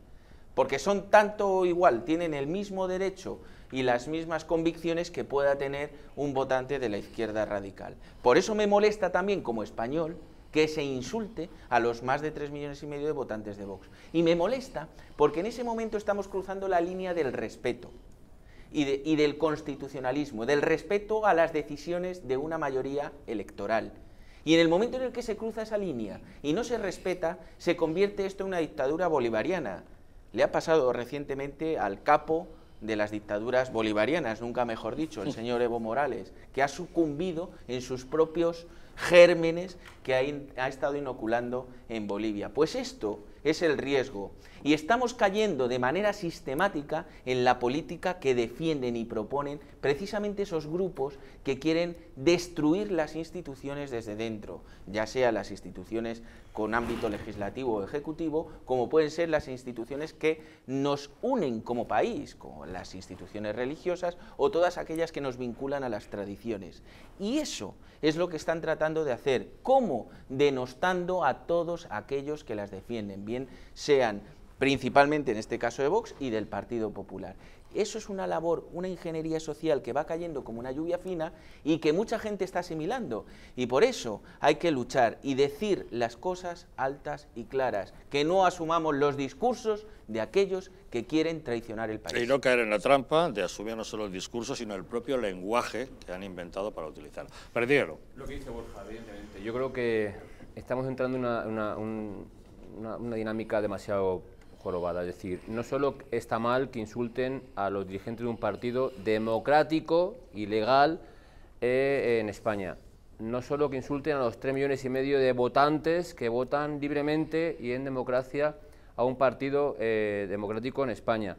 Porque son tanto igual, tienen el mismo derecho y las mismas convicciones que pueda tener un votante de la izquierda radical. Por eso me molesta también como español que se insulte a los más de 3 millones y medio de votantes de Vox. Y me molesta porque en ese momento estamos cruzando la línea del respeto y, y del constitucionalismo, del respeto a las decisiones de una mayoría electoral. Y en el momento en el que se cruza esa línea y no se respeta, se convierte esto en una dictadura bolivariana. Le ha pasado recientemente al capo de las dictaduras bolivarianas, nunca mejor dicho, el señor Evo Morales, que ha sucumbido en sus propios gérmenes que ha, ha estado inoculando en Bolivia. Pues esto es el riesgo y estamos cayendo de manera sistemática en la política que defienden y proponen precisamente esos grupos que quieren destruir las instituciones desde dentro, ya sea las instituciones con ámbito legislativo o ejecutivo, como pueden ser las instituciones que nos unen como país, como las instituciones religiosas o todas aquellas que nos vinculan a las tradiciones. Y eso es lo que están tratando de hacer, como denostando a todos aquellos que las defienden, bien sean principalmente en este caso de Vox y del Partido Popular. Eso es una labor, una ingeniería social que va cayendo como una lluvia fina y que mucha gente está asimilando. Y por eso hay que luchar y decir las cosas altas y claras, que no asumamos los discursos de aquellos que quieren traicionar el país. Y no caer en la trampa de asumir no solo el discurso, sino el propio lenguaje que han inventado para utilizarlo. Pero dígalo. Lo que dice Borja, evidentemente. Yo creo que estamos entrando en una, una dinámica demasiado es decir, no solo está mal que insulten a los dirigentes de un partido democrático y legal eh, en España, no solo que insulten a los tres millones y medio de votantes que votan libremente y en democracia a un partido eh, democrático en España,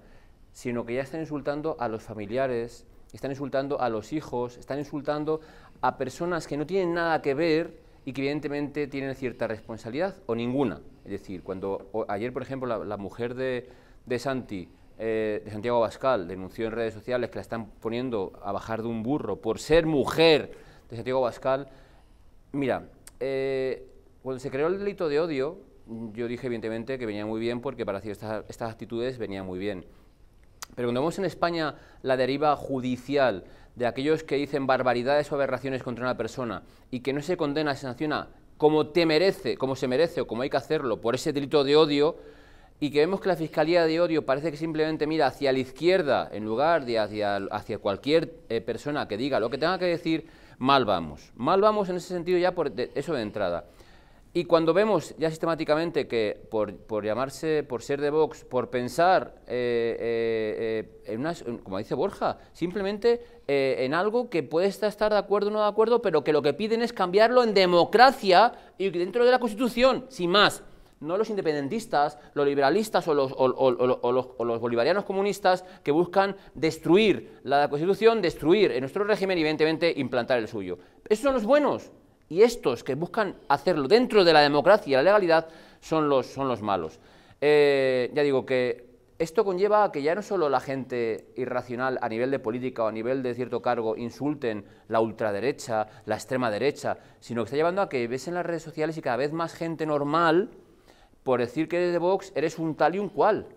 sino que ya están insultando a los familiares, están insultando a los hijos, están insultando a personas que no tienen nada que ver y que evidentemente tienen cierta responsabilidad o ninguna. Es decir, cuando ayer, por ejemplo, la, mujer de, Santi, eh, de Santiago Bascal, denunció en redes sociales que la están poniendo a bajar de un burro por ser mujer de Santiago Bascal. mira, eh, cuando se creó el delito de odio, yo dije evidentemente que venía muy bien porque para hacer estas actitudes venía muy bien. Pero cuando vemos en España la deriva judicial de aquellos que dicen barbaridades o aberraciones contra una persona y que no se condena, se sanciona como te merece, como se merece o como hay que hacerlo por ese delito de odio, y que vemos que la Fiscalía de Odio parece que simplemente mira hacia la izquierda en lugar de hacia, cualquier eh, persona que diga lo que tenga que decir, mal vamos. Mal vamos en ese sentido ya por eso de entrada. Y cuando vemos ya sistemáticamente que por, llamarse, por ser de Vox, por pensar, eh, eh, eh, en como dice Borja, simplemente en algo que puede estar de acuerdo o no de acuerdo, pero que lo que piden es cambiarlo en democracia y dentro de la Constitución, sin más. No los independentistas, los liberalistas o los, o los bolivarianos comunistas que buscan destruir la Constitución, destruir en nuestro régimen y evidentemente implantar el suyo. Esos son los buenos, y estos que buscan hacerlo dentro de la democracia y la legalidad son los, son los malos. Eh, ya digo que esto conlleva a que ya no solo la gente irracional a nivel de política o a nivel de cierto cargo insulten la ultraderecha, la extrema derecha, sino que está llevando a que ves en las redes sociales y cada vez más gente normal, por decir que eres de Vox, eres un tal y un cual.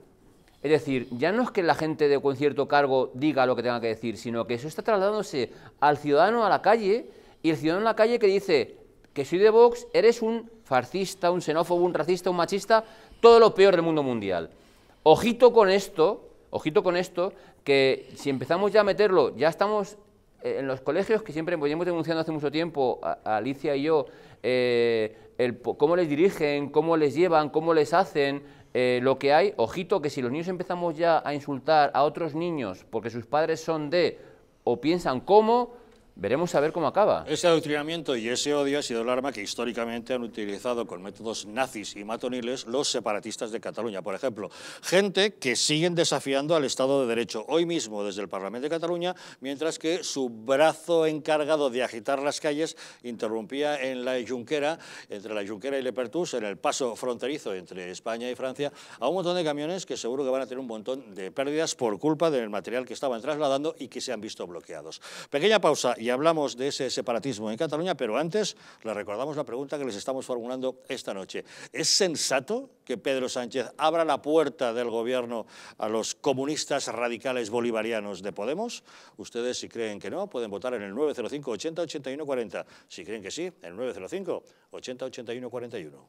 Es decir, ya no es que la gente de con cierto cargo diga lo que tenga que decir, sino que eso está trasladándose al ciudadano a la calle y el ciudadano en la calle que dice que soy de Vox, eres un fascista, un xenófobo, un racista, un machista, todo lo peor del mundo mundial. Ojito con esto, ojito con esto, que si empezamos ya a meterlo, ya estamos eh, en los colegios que siempre hemos denunciando hace mucho tiempo, a, Alicia y yo, eh, el, cómo les dirigen, cómo les llevan, cómo les hacen, eh, lo que hay, ojito que si los niños empezamos ya a insultar a otros niños porque sus padres son de o piensan cómo, Veremos a ver cómo acaba. Ese adoctrinamiento y ese odio ha sido el arma que históricamente han utilizado con métodos nazis y matoniles los separatistas de Cataluña. Por ejemplo, gente que siguen desafiando al Estado de Derecho hoy mismo desde el Parlamento de Cataluña, mientras que su brazo encargado de agitar las calles interrumpía en la Junquera, entre la Junquera y Lepertus, en el paso fronterizo entre España y Francia, a un montón de camiones que seguro que van a tener un montón de pérdidas por culpa del material que estaban trasladando y que se han visto bloqueados. Pequeña pausa y hablamos de ese separatismo en Cataluña, pero antes les recordamos la pregunta que les estamos formulando esta noche. ¿Es sensato que Pedro Sánchez abra la puerta del gobierno a los comunistas radicales bolivarianos de Podemos? Ustedes, si creen que no, pueden votar en el 905 80 81 40. Si creen que sí, el 905 80 41.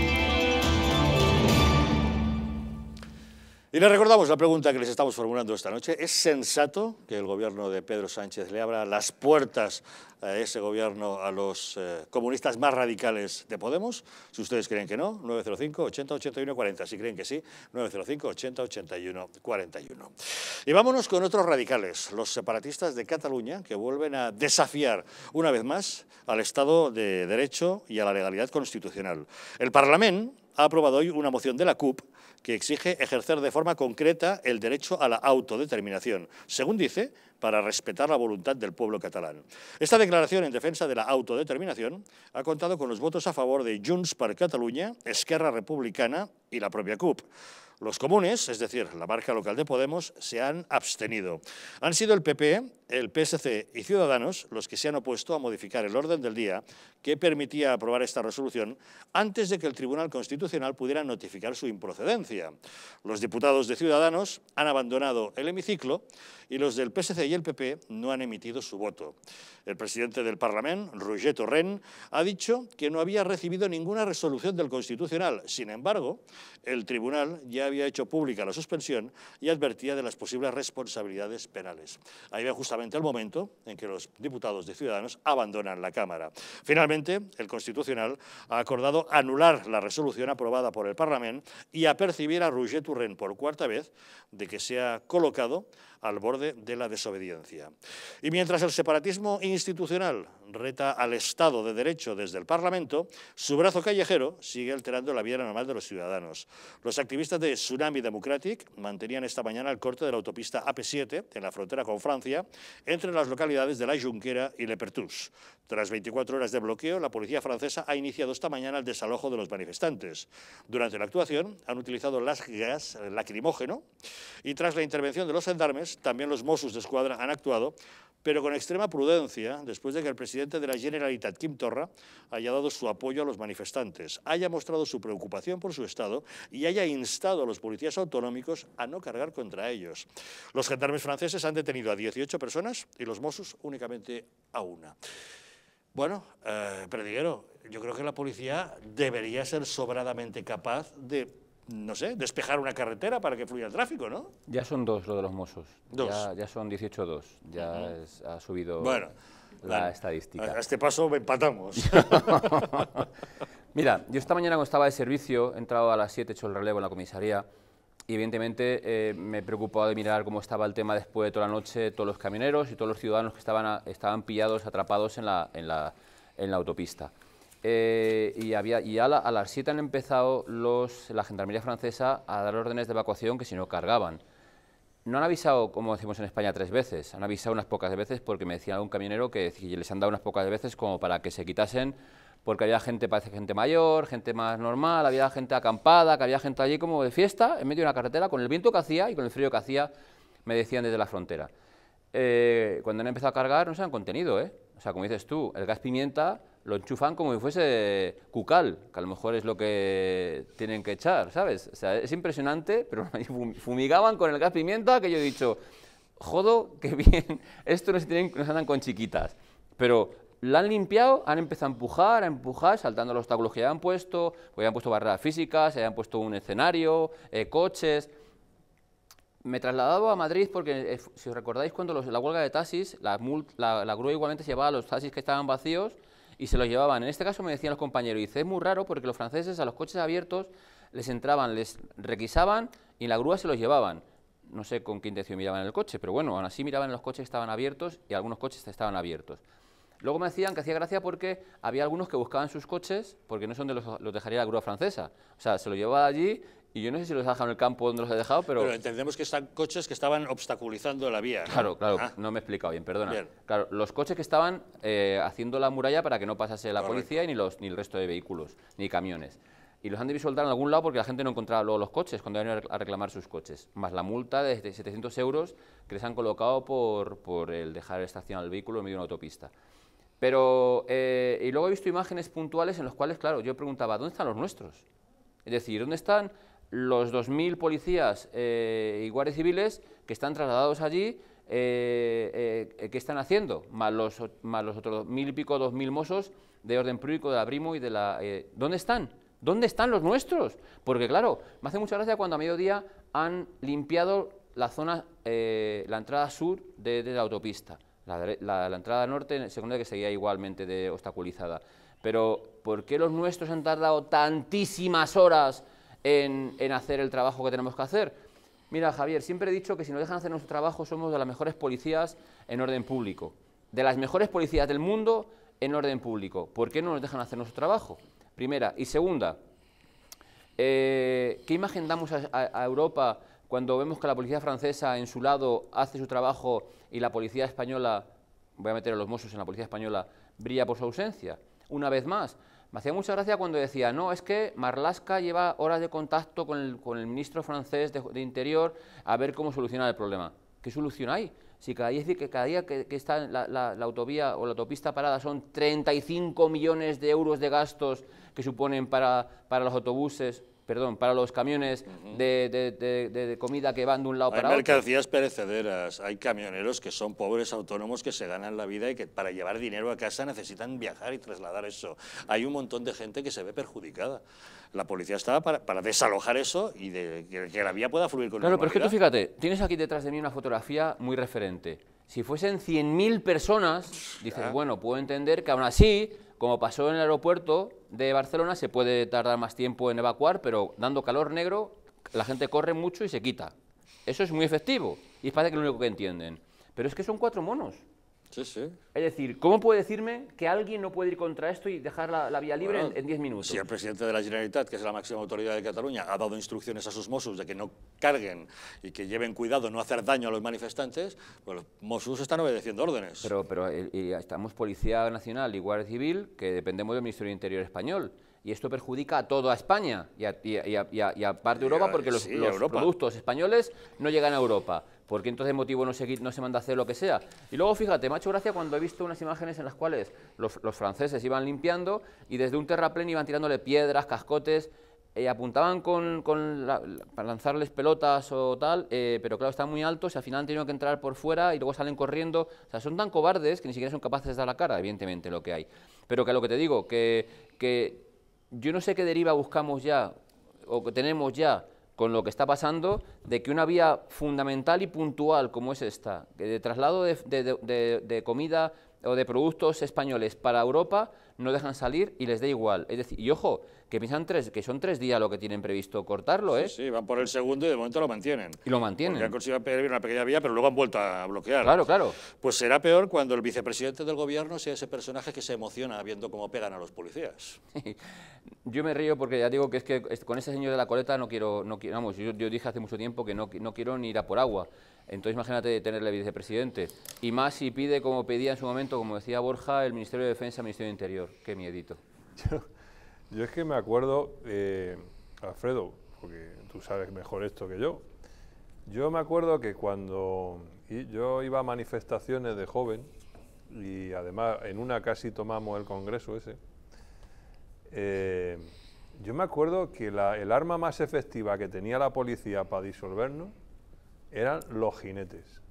Y les recordamos la pregunta que les estamos formulando esta noche. ¿Es sensato que el gobierno de Pedro Sánchez le abra las puertas a ese gobierno a los eh, comunistas más radicales de Podemos? Si ustedes creen que no, 905 80 81 40. Si creen que sí, 905 80 81 41. Y vámonos con otros radicales, los separatistas de Cataluña, que vuelven a desafiar una vez más al Estado de Derecho y a la legalidad constitucional. El Parlamento ha aprobado hoy una moción de la CUP que exige ejercer de forma concreta el derecho a la autodeterminación, según dice, para respetar la voluntad del pueblo catalán. Esta declaración en defensa de la autodeterminación ha contado con los votos a favor de Junts per Catalunya, Esquerra Republicana y la propia CUP. Los comunes, es decir, la marca local de Podemos, se han abstenido. Han sido el PP, el PSC y Ciudadanos los que se han opuesto a modificar el orden del día que permitía aprobar esta resolución antes de que el Tribunal Constitucional pudiera notificar su improcedencia. Los diputados de Ciudadanos han abandonado el hemiciclo y los del PSC y el PP no han emitido su voto. El presidente del Parlamento, Roger Torrent, ha dicho que no había recibido ninguna resolución del Constitucional. Sin embargo, el Tribunal ya había hecho pública la suspensión y advertía de las posibles responsabilidades penales. Ahí va justamente el momento en que los diputados de Ciudadanos abandonan la Cámara. Finalmente, el Constitucional ha acordado anular la resolución aprobada por el Parlamento y apercibir a Roger Turren por cuarta vez de que se ha colocado al borde de la desobediencia. Y mientras el separatismo institucional reta al Estado de Derecho desde el Parlamento, su brazo callejero sigue alterando la vida normal de los ciudadanos. Los activistas de Tsunami Democratic mantenían esta mañana el corte de la autopista AP7 en la frontera con Francia, entre las localidades de La Junquera y Le Pertus. Tras 24 horas de bloqueo, la policía francesa ha iniciado esta mañana el desalojo de los manifestantes. Durante la actuación han utilizado las gas lacrimógeno y tras la intervención de los gendarmes también los Mossos de Escuadra han actuado, pero con extrema prudencia después de que el presidente de la Generalitat, Kim Torra, haya dado su apoyo a los manifestantes, haya mostrado su preocupación por su Estado y haya instado a los policías autonómicos a no cargar contra ellos. Los gendarmes franceses han detenido a 18 personas y los Mossos únicamente a una. Bueno, eh, yo creo que la policía debería ser sobradamente capaz de no sé, despejar una carretera para que fluya el tráfico, ¿no? Ya son dos lo de los mozos. Ya, son 18-2. Ya ha subido bueno, la estadística. A este paso empatamos. <laughs> Mira, yo esta mañana cuando estaba de servicio, he entrado a las 7, he hecho el relevo en la comisaría y evidentemente eh, me preocupaba de mirar cómo estaba el tema después de toda la noche, todos los camioneros y todos los ciudadanos que estaban, estaban pillados, atrapados en la autopista. Eh, y, había, y a, las 7 han empezado los, la gendarmería francesa a dar órdenes de evacuación que si no cargaban. No han avisado, como decimos en España, tres veces, han avisado unas pocas veces porque me decía un camionero que les han dado unas pocas veces como para que se quitasen, porque había gente, parece gente mayor, gente más normal, había gente acampada, que había gente allí como de fiesta, en medio de una carretera, con el viento que hacía y con el frío que hacía, me decían desde la frontera. Eh, cuando han empezado a cargar no se han contenido, ¿eh? O sea, como dices tú, el gas pimienta lo enchufan como si fuese cucal, que a lo mejor es lo que tienen que echar, ¿sabes? O sea, es impresionante, pero <laughs> fumigaban con el gas pimienta que yo he dicho, jodo, qué <laughs> bien, esto nos, tienen, andan con chiquitas. Pero la han limpiado, han empezado a empujar, a empujar, saltando los obstáculos que ya han puesto, pues ya han puesto barreras físicas, ya han puesto un escenario, eh, coches me trasladado a Madrid porque, eh, si os recordáis, cuando la huelga de taxis, la, la, grúa igualmente se llevaba a los taxis que estaban vacíos y se los llevaban. En este caso me decían los compañeros, y dice, es muy raro porque los franceses a los coches abiertos les entraban, les requisaban y en la grúa se los llevaban. No sé con qué intención miraban el coche, pero bueno, aún así miraban los coches que estaban abiertos y algunos coches estaban abiertos. Luego me decían que hacía gracia porque había algunos que buscaban sus coches porque no son de los, los dejaría la grúa francesa. O sea, se los llevaba allí y yo no sé si los dejado en el campo donde los he dejado, pero... Pero entendemos que están coches que estaban obstaculizando la vía. Claro, claro, ah. no me he explicado bien, perdona. Claro, los coches que estaban eh, haciendo la muralla para que no pasase la policía y ni, los, ni el resto de vehículos, ni camiones. Y los han debido soltar en algún lado porque la gente no encontraba luego los coches cuando iban a reclamar sus coches. Más la multa de 700 euros que les han colocado por, por el dejar estacionado el vehículo en medio de una autopista. Pero, eh, y luego he visto imágenes puntuales en las cuales, claro, yo preguntaba, ¿dónde están los nuestros? Es decir, ¿dónde están los 2.000 policías eh, y guardias civiles que están trasladados allí, eh, eh, ¿qué están haciendo? Más los, los otros mil y pico, 2.000 mozos de orden público, de Abrimo y de la... ¿Dónde están? ¿Dónde están los nuestros? Porque claro, me hace mucha gracia cuando a mediodía han limpiado la zona, la entrada sur de, la autopista. La, la, la, entrada norte, segunda que seguía igualmente de obstaculizada. Pero, ¿por qué los nuestros han tardado tantísimas horas en, hacer el trabajo que tenemos que hacer. Mira, Javier, siempre he dicho que si nos dejan hacer nuestro trabajo somos de las mejores policías en orden público. De las mejores policías del mundo en orden público. ¿Por qué no nos dejan hacer nuestro trabajo? Primera. Y segunda, eh, ¿qué imagen damos a, Europa cuando vemos que la policía francesa en su lado hace su trabajo y la policía española, voy a meter a los mozos en la policía española, brilla por su ausencia? Una vez más, me hacía mucha gracia cuando decía, no, es que Marlaska lleva horas de contacto con el, con el ministro francés de, Interior a ver cómo solucionar el problema. ¿Qué solución hay? Si cada día, que, cada día que, está la, autovía o la autopista parada son 35 millones de euros de gastos que suponen para, para los autobuses, perdón, para los camiones de, comida que van de un lado para otro. Hay mercancías perecederas, hay camioneros que son pobres autónomos que se ganan la vida y que para llevar dinero a casa necesitan viajar y trasladar eso. Hay un montón de gente que se ve perjudicada. La policía estaba para, desalojar eso y de, que, la vía pueda fluir con Claro, normalidad. pero es que tú fíjate, tienes aquí detrás de mí una fotografía muy referente. Si fuesen 100.000 personas, dices, bueno, puedo entender que aún así, como pasó en el aeropuerto de Barcelona, se puede tardar más tiempo en evacuar, pero dando calor negro, la gente corre mucho y se quita. Eso es muy efectivo y es parece que lo único que entienden. Pero es que son cuatro monos. Es decir, ¿cómo puede decirme que alguien no puede ir contra esto y dejar la, vía libre en 10 minutos? Si el presidente de la Generalitat, que es la máxima autoridad de Cataluña, ha dado instrucciones a sus Mossos de que no carguen y que lleven cuidado no hacer daño a los manifestantes, pues los Mossos están obedeciendo órdenes. Pero, pero eh, estamos Policía Nacional y Guardia Civil, que dependemos del Ministerio del Interior español y esto perjudica a toda España y a, y parte de Europa porque los, productos españoles no llegan a Europa porque entonces motivo no se, no se manda a hacer lo que sea. Y luego, fíjate, me gracia cuando he visto unas imágenes en las cuales los, franceses iban limpiando y desde un terraplén iban tirándole piedras, cascotes, eh, apuntaban con, para lanzarles pelotas o tal, eh, pero claro, están muy altos y al final han tenido que entrar por fuera y luego salen corriendo. O sea, son tan cobardes que ni siquiera son capaces de dar la cara, evidentemente, lo que hay. Pero que lo que te digo, que, que yo no sé qué deriva buscamos ya o que tenemos ya con lo que está pasando de que una vía fundamental y puntual como es esta, de traslado de, comida o de productos españoles para Europa, no dejan salir y les da igual. Es decir, y ojo, que tres, que son tres días lo que tienen previsto cortarlo, ¿eh? Sí, sí, van por el segundo y de momento lo mantienen. Y lo mantienen. Porque han conseguido una pequeña vía, pero luego han vuelto a bloquear. Claro, claro. Pues será peor cuando el vicepresidente del gobierno sea ese personaje que se emociona viendo cómo pegan a los policías. yo me río porque ya digo que es que con ese señor de la coleta no quiero, no quiero, vamos, yo, dije hace mucho tiempo que no, no quiero ni ir a por agua. Entonces imagínate tenerle vicepresidente. Y más si pide, como pedía en su momento, como decía Borja, el Ministerio de Defensa, el Ministerio de Interior. Qué miedito. <laughs> Yo es que me acuerdo, eh, Alfredo, porque tú sabes mejor esto que yo. Yo me acuerdo que cuando yo iba a manifestaciones de joven, y además en una casi tomamos el congreso ese, eh, yo me acuerdo que el arma más efectiva que tenía la policía para disolvernos eran los jinetes.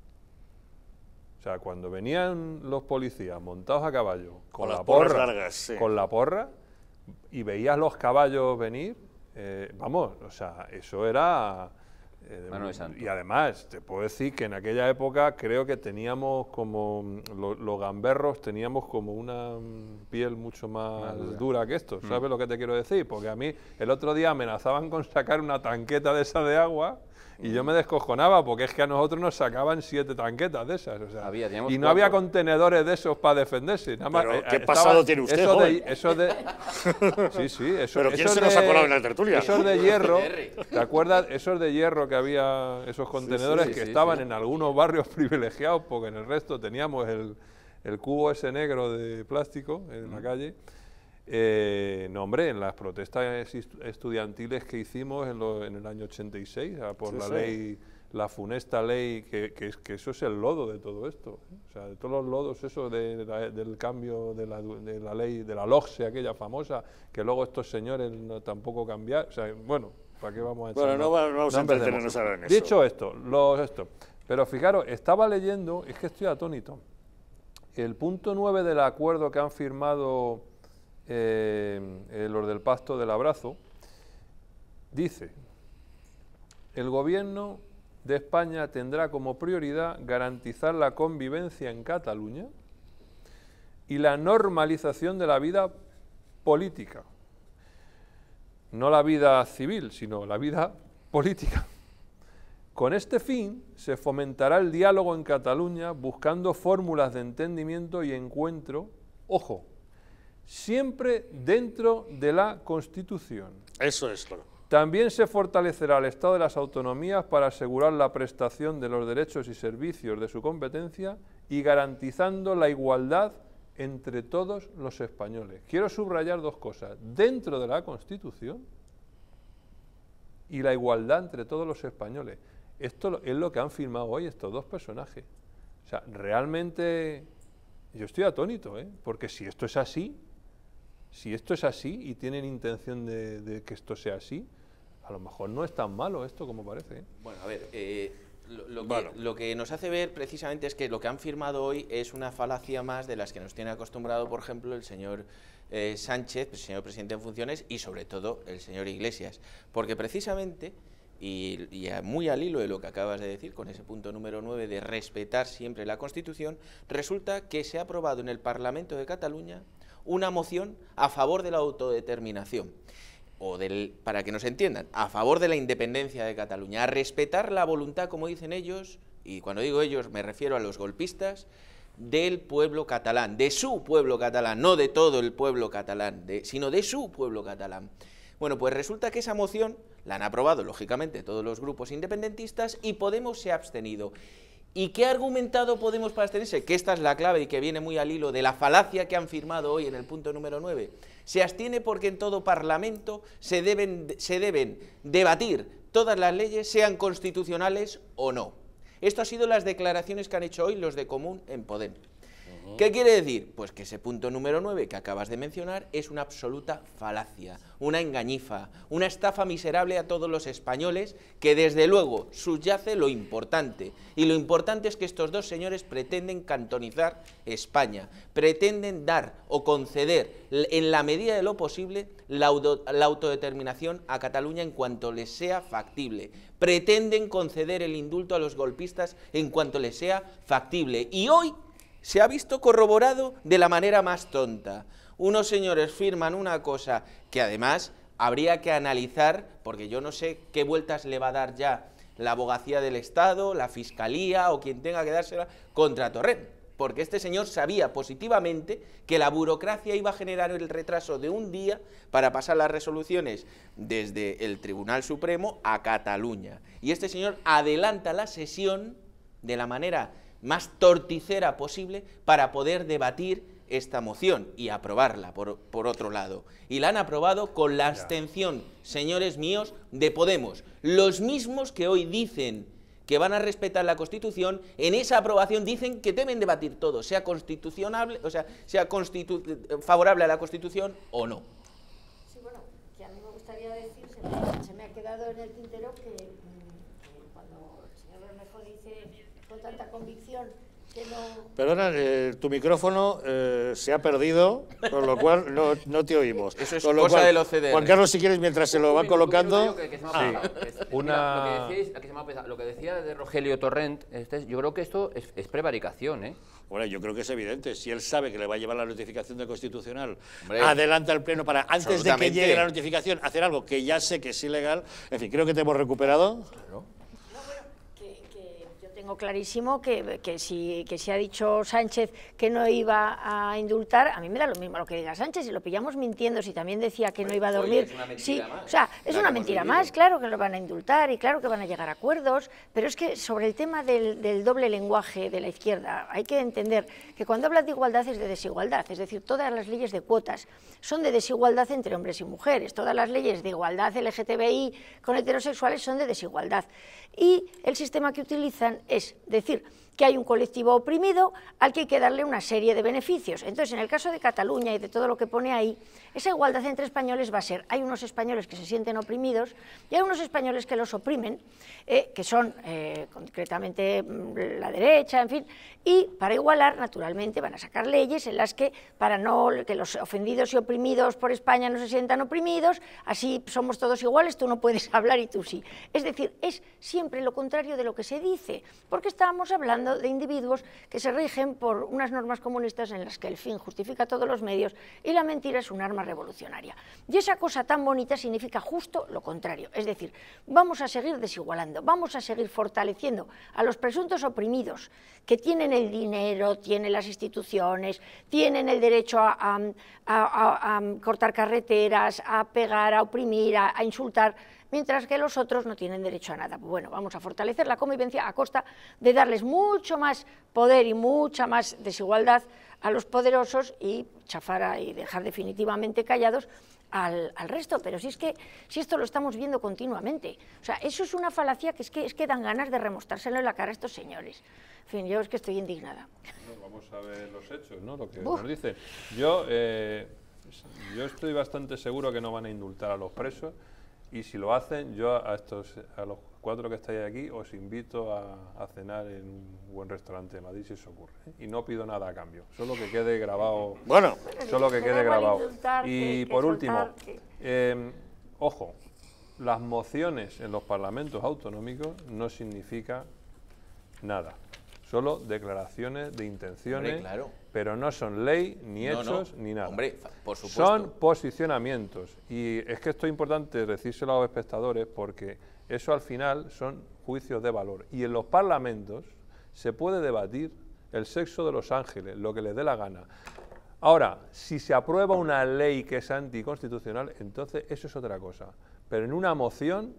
O sea, cuando venían los policías montados a caballo con, la porra, largas, con la porra, y veías los caballos venir, eh, vamos, o sea, eso era... Eh, y además, te puedo decir que en aquella época creo que teníamos como, los gamberros teníamos como una piel mucho más dura. que esto, mm. ¿sabes lo que te quiero decir? Porque a mí el otro día amenazaban con sacar una tanqueta de esa de agua y yo me descojonaba porque es que a nosotros nos sacaban siete tanquetas de esas. y no había contenedores de esos para defenderse. Eh, ¿Qué pasado tiene usted? Eso de, eso de, <laughs> Pero ¿quién se nos ha colado en la tertulia? Esos de hierro. <laughs> ¿Te acuerdas? Esos de hierro que había, esos contenedores que estaban en algunos barrios <laughs> privilegiados porque en el resto teníamos el, el cubo ese negro de plástico en la calle. Eh, no, hombre, en las protestas estudiantiles que hicimos en, el año 86, ah, por la ley, la funesta ley, que, eso es el lodo de todo esto. ¿eh? O sea, de todos los lodos, eso del cambio de la, ley, de la LOGSE, aquella famosa, que luego estos señores tampoco cambiaron. O sea, bueno, ¿para qué vamos a Bueno, no, vamos a entretenernos ahora en eso. Dicho esto, esto, pero fijaros, estaba leyendo, es que estoy atónito, el punto 9 del acuerdo que han firmado eh, los del pacto del abrazo, dice, el gobierno de España tendrá como prioridad garantizar la convivencia en Cataluña y la normalización de la vida política. No la vida civil, sino la vida política. Con este fin se fomentará el diálogo en Cataluña buscando fórmulas de entendimiento y encuentro, ojo, siempre dentro de la Constitución. Eso es. Claro. También se fortalecerá el Estado de las autonomías para asegurar la prestación de los derechos y servicios de su competencia y garantizando la igualdad entre todos los españoles. Quiero subrayar dos cosas. Dentro de la Constitución y la igualdad entre todos los españoles. Esto es lo que han firmado hoy estos dos personajes. O sea, realmente yo estoy atónito, ¿eh? porque si esto es así, si esto es así y tienen intención de, que esto sea así, a lo mejor no es tan malo esto como parece. ¿eh? Bueno, a ver, eh, lo, Que, nos hace ver precisamente es que lo que han firmado hoy es una falacia más de las que nos tiene acostumbrado, por ejemplo, el señor eh, Sánchez, el señor presidente en funciones, y sobre todo el señor Iglesias. Porque precisamente... Y, y, muy al hilo de lo que acabas de decir, con ese punto número 9 de respetar siempre la Constitución, resulta que se ha aprobado en el Parlamento de Cataluña una moción a favor de la autodeterminación o del, para que nos entiendan, a favor de la independencia de Cataluña, a respetar la voluntad, como dicen ellos, y cuando digo ellos me refiero a los golpistas, del pueblo catalán, de su pueblo catalán, no de todo el pueblo catalán, sino de su pueblo catalán. Bueno, pues resulta que esa moción la han aprobado, lógicamente, todos los grupos independentistas y Podemos se ha abstenido. ¿Y qué argumentado Podemos para abstenerse? Que esta es la clave y que viene muy al hilo de la falacia que han firmado hoy en el punto número 9. Se abstiene porque en todo Parlamento se deben, se deben debatir todas las leyes, sean constitucionales o no. Esto ha sido las declaraciones que han hecho hoy los de Común en Podemos. ¿Qué quiere decir? Pues que ese punto número 9 que acabas de mencionar es una absoluta falacia, una engañifa, una estafa miserable a todos los españoles que desde luego subyace lo importante. Y lo importante es que estos dos señores pretenden cantonizar España, pretenden dar o conceder en la medida de lo posible la, la autodeterminación a Cataluña en cuanto les sea factible. Pretenden conceder el indulto a los golpistas en cuanto les sea factible. Y hoy se ha visto corroborado de la manera más tonta. Unos señores firman una cosa que además habría que analizar, porque yo no sé qué vueltas le va a dar ya la abogacía del Estado, la fiscalía o quien tenga que dársela contra Torrent, porque este señor sabía positivamente que la burocracia iba a generar el retraso de un día para pasar las resoluciones desde el Tribunal Supremo a Cataluña. Y este señor adelanta la sesión de la manera más torticera posible para poder debatir esta moción y aprobarla, por, por, otro lado. Y la han aprobado con la abstención, señores míos, de Podemos. Los mismos que hoy dicen que van a respetar la Constitución, en esa aprobación dicen que deben debatir todo, sea constitucional, o sea, sea constitu favorable a la Constitución o no. Sí, bueno, que a mí me gustaría decir, se ha quedado en el tintero que convicción que no... Perdona, tu micrófono eh, se ha perdido, con lo cual no, te oímos. Eso es cosa de del OCDE. Juan Carlos, si quieres, mientras se lo va colocando... Una... Lo que decía de Rogelio Torrent, este yo creo que esto es, prevaricación, ¿eh? Bueno, yo creo que es evidente. Si él sabe que le va a llevar la notificación de constitucional, adelanta el pleno para, antes de que llegue la notificación, hacer algo que ya sé que es ilegal. En fin, creo que te hemos recuperado. Claro tengo clarísimo que, que, si, que ha dicho Sánchez que no iba a indultar, a mí me da lo mismo lo que diga Sánchez, si lo pillamos mintiendo, si también decía que no iba a dormir. sí, O sea, es una mentira más, claro que lo van a indultar y claro que van a llegar a acuerdos, pero es que sobre el tema del, del doble lenguaje de la izquierda, hay que entender que cuando hablas de igualdad es de desigualdad, es decir, todas las leyes de cuotas son de desigualdad entre hombres y mujeres, todas las leyes de igualdad LGTBI con heterosexuales son de desigualdad. Y el sistema que utilizan es decir, que hay un colectivo oprimido al que hay que darle una serie de beneficios. Entonces, en el caso de Cataluña y de todo lo que pone ahí, esa igualdad entre españoles va a ser, hay unos españoles que se sienten oprimidos y hay unos españoles que los oprimen, eh, que son eh, concretamente mm, la derecha, en fin, y para igualar, naturalmente, van a sacar leyes en las que, para no que los ofendidos y oprimidos por España no se sientan oprimidos, así somos todos iguales, tú no puedes <laughs> hablar y tú sí. Es decir, es siempre lo contrario de lo que se dice, porque estábamos hablando de individuos que se rigen por unas normas comunistas en las que el fin justifica todos los medios y la mentira es un arma revolucionaria. Y esa cosa tan bonita significa justo lo contrario, es decir, vamos a seguir desigualando, vamos a seguir fortaleciendo a los presuntos oprimidos que tienen el dinero, tienen las instituciones, tienen el derecho a cortar carreteras, a pegar, a oprimir, a insultar mientras que los otros no tienen derecho a nada. Bueno, vamos a fortalecer la convivencia a costa de darles mucho más poder y mucha más desigualdad a los poderosos y chafar y dejar definitivamente callados al, al, resto, pero si es que si esto lo estamos viendo continuamente, o sea, eso es una falacia que es que, es que dan ganas de remostárselo en la cara a estos señores. En fin, yo es que estoy indignada. vamos a ver los hechos, ¿no? Lo que nos dicen. Yo, eh, yo estoy bastante seguro que no van a indultar a los presos, y si lo hacen, yo a, estos, a los cuatro que estáis aquí os invito a, cenar en un buen restaurante de Madrid si os ocurre. ¿eh? Y no pido nada a cambio, solo que quede grabado. Bueno, solo que quede grabado. Y por último, em, ojo, las mociones en los parlamentos autonómicos no significa nada, solo declaraciones de intenciones. claro pero no son ley, ni hechos, ni nada. Hombre, por supuesto. Son posicionamientos. Y es que esto es importante decírselo a los espectadores porque eso al final son juicios de valor. Y en los parlamentos se puede debatir el sexo de los ángeles, lo que les dé la gana. Ahora, si se aprueba una ley que es anticonstitucional, entonces eso es otra cosa. Pero en una moción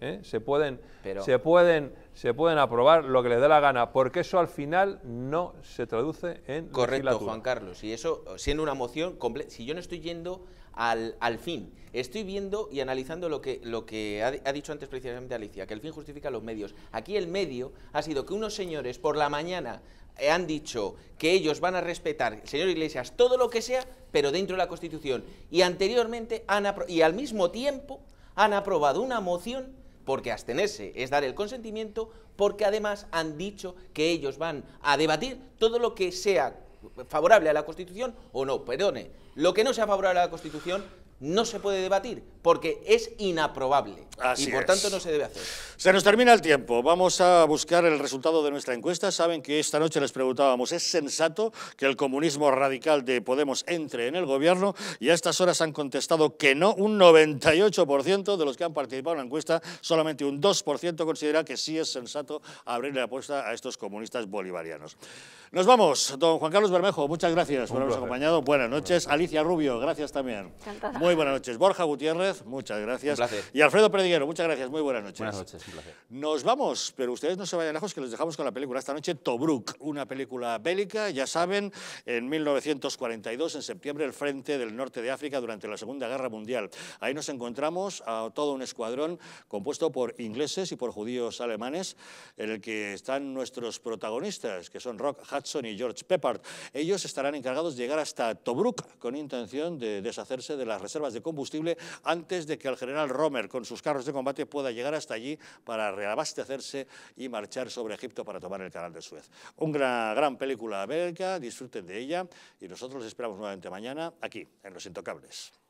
¿eh? se, pueden, se, pueden, se pueden aprobar lo que les dé la gana, porque eso al final no se traduce en Correcto, Juan Carlos, y eso siendo una moción, si yo no estoy yendo al, al, fin. Estoy viendo y analizando lo que, lo que ha, dicho antes precisamente Alicia, que el fin justifica los medios. Aquí el medio ha sido que unos señores por la mañana eh, han dicho que ellos van a respetar, señor Iglesias, todo lo que sea, pero dentro de la Constitución. Y anteriormente han y al mismo tiempo han aprobado una moción porque abstenerse es dar el consentimiento, porque además han dicho que ellos van a debatir todo lo que sea favorable a la Constitución o no, perdone, lo que no sea favorable a la Constitución no se puede debatir porque es inaprobable Así y por tanto no se debe hacer. Se nos termina el tiempo. Vamos a buscar el resultado de nuestra encuesta. Saben que esta noche les preguntábamos, ¿es sensato que el comunismo radical de Podemos entre en el gobierno? Y a estas horas han contestado que no. Un 98% de los que han participado en la encuesta, solamente un 2% considera que sí es sensato abrir la apuesta a estos comunistas bolivarianos. Nos vamos. Don Juan Carlos Bermejo, muchas gracias por habernos acompañado. Buenas noches. Alicia Rubio, gracias también muy buenas noches. Borja Gutiérrez, muchas gracias. Un placer. Y Alfredo Perdiguero, muchas gracias, muy buenas noches. Buenas noches, un placer. Nos vamos, pero ustedes no se vayan lejos que los dejamos con la película esta noche, Tobruk, una película bélica, ya saben, en 1942, en septiembre, el frente del norte de África durante la Segunda Guerra Mundial. Ahí nos encontramos a todo un escuadrón compuesto por ingleses y por judíos alemanes, en el que están nuestros protagonistas, que son Rock Hudson y George Peppard. Ellos estarán encargados de llegar hasta Tobruk con intención de deshacerse de las reservas reservas de combustible antes de que el general Romer con sus carros de combate pueda llegar hasta allí para reabastecerse y marchar sobre Egipto para tomar el canal de Suez. Una gran película américa, disfruten de ella y nosotros esperamos nuevamente mañana aquí, en Los Intocables.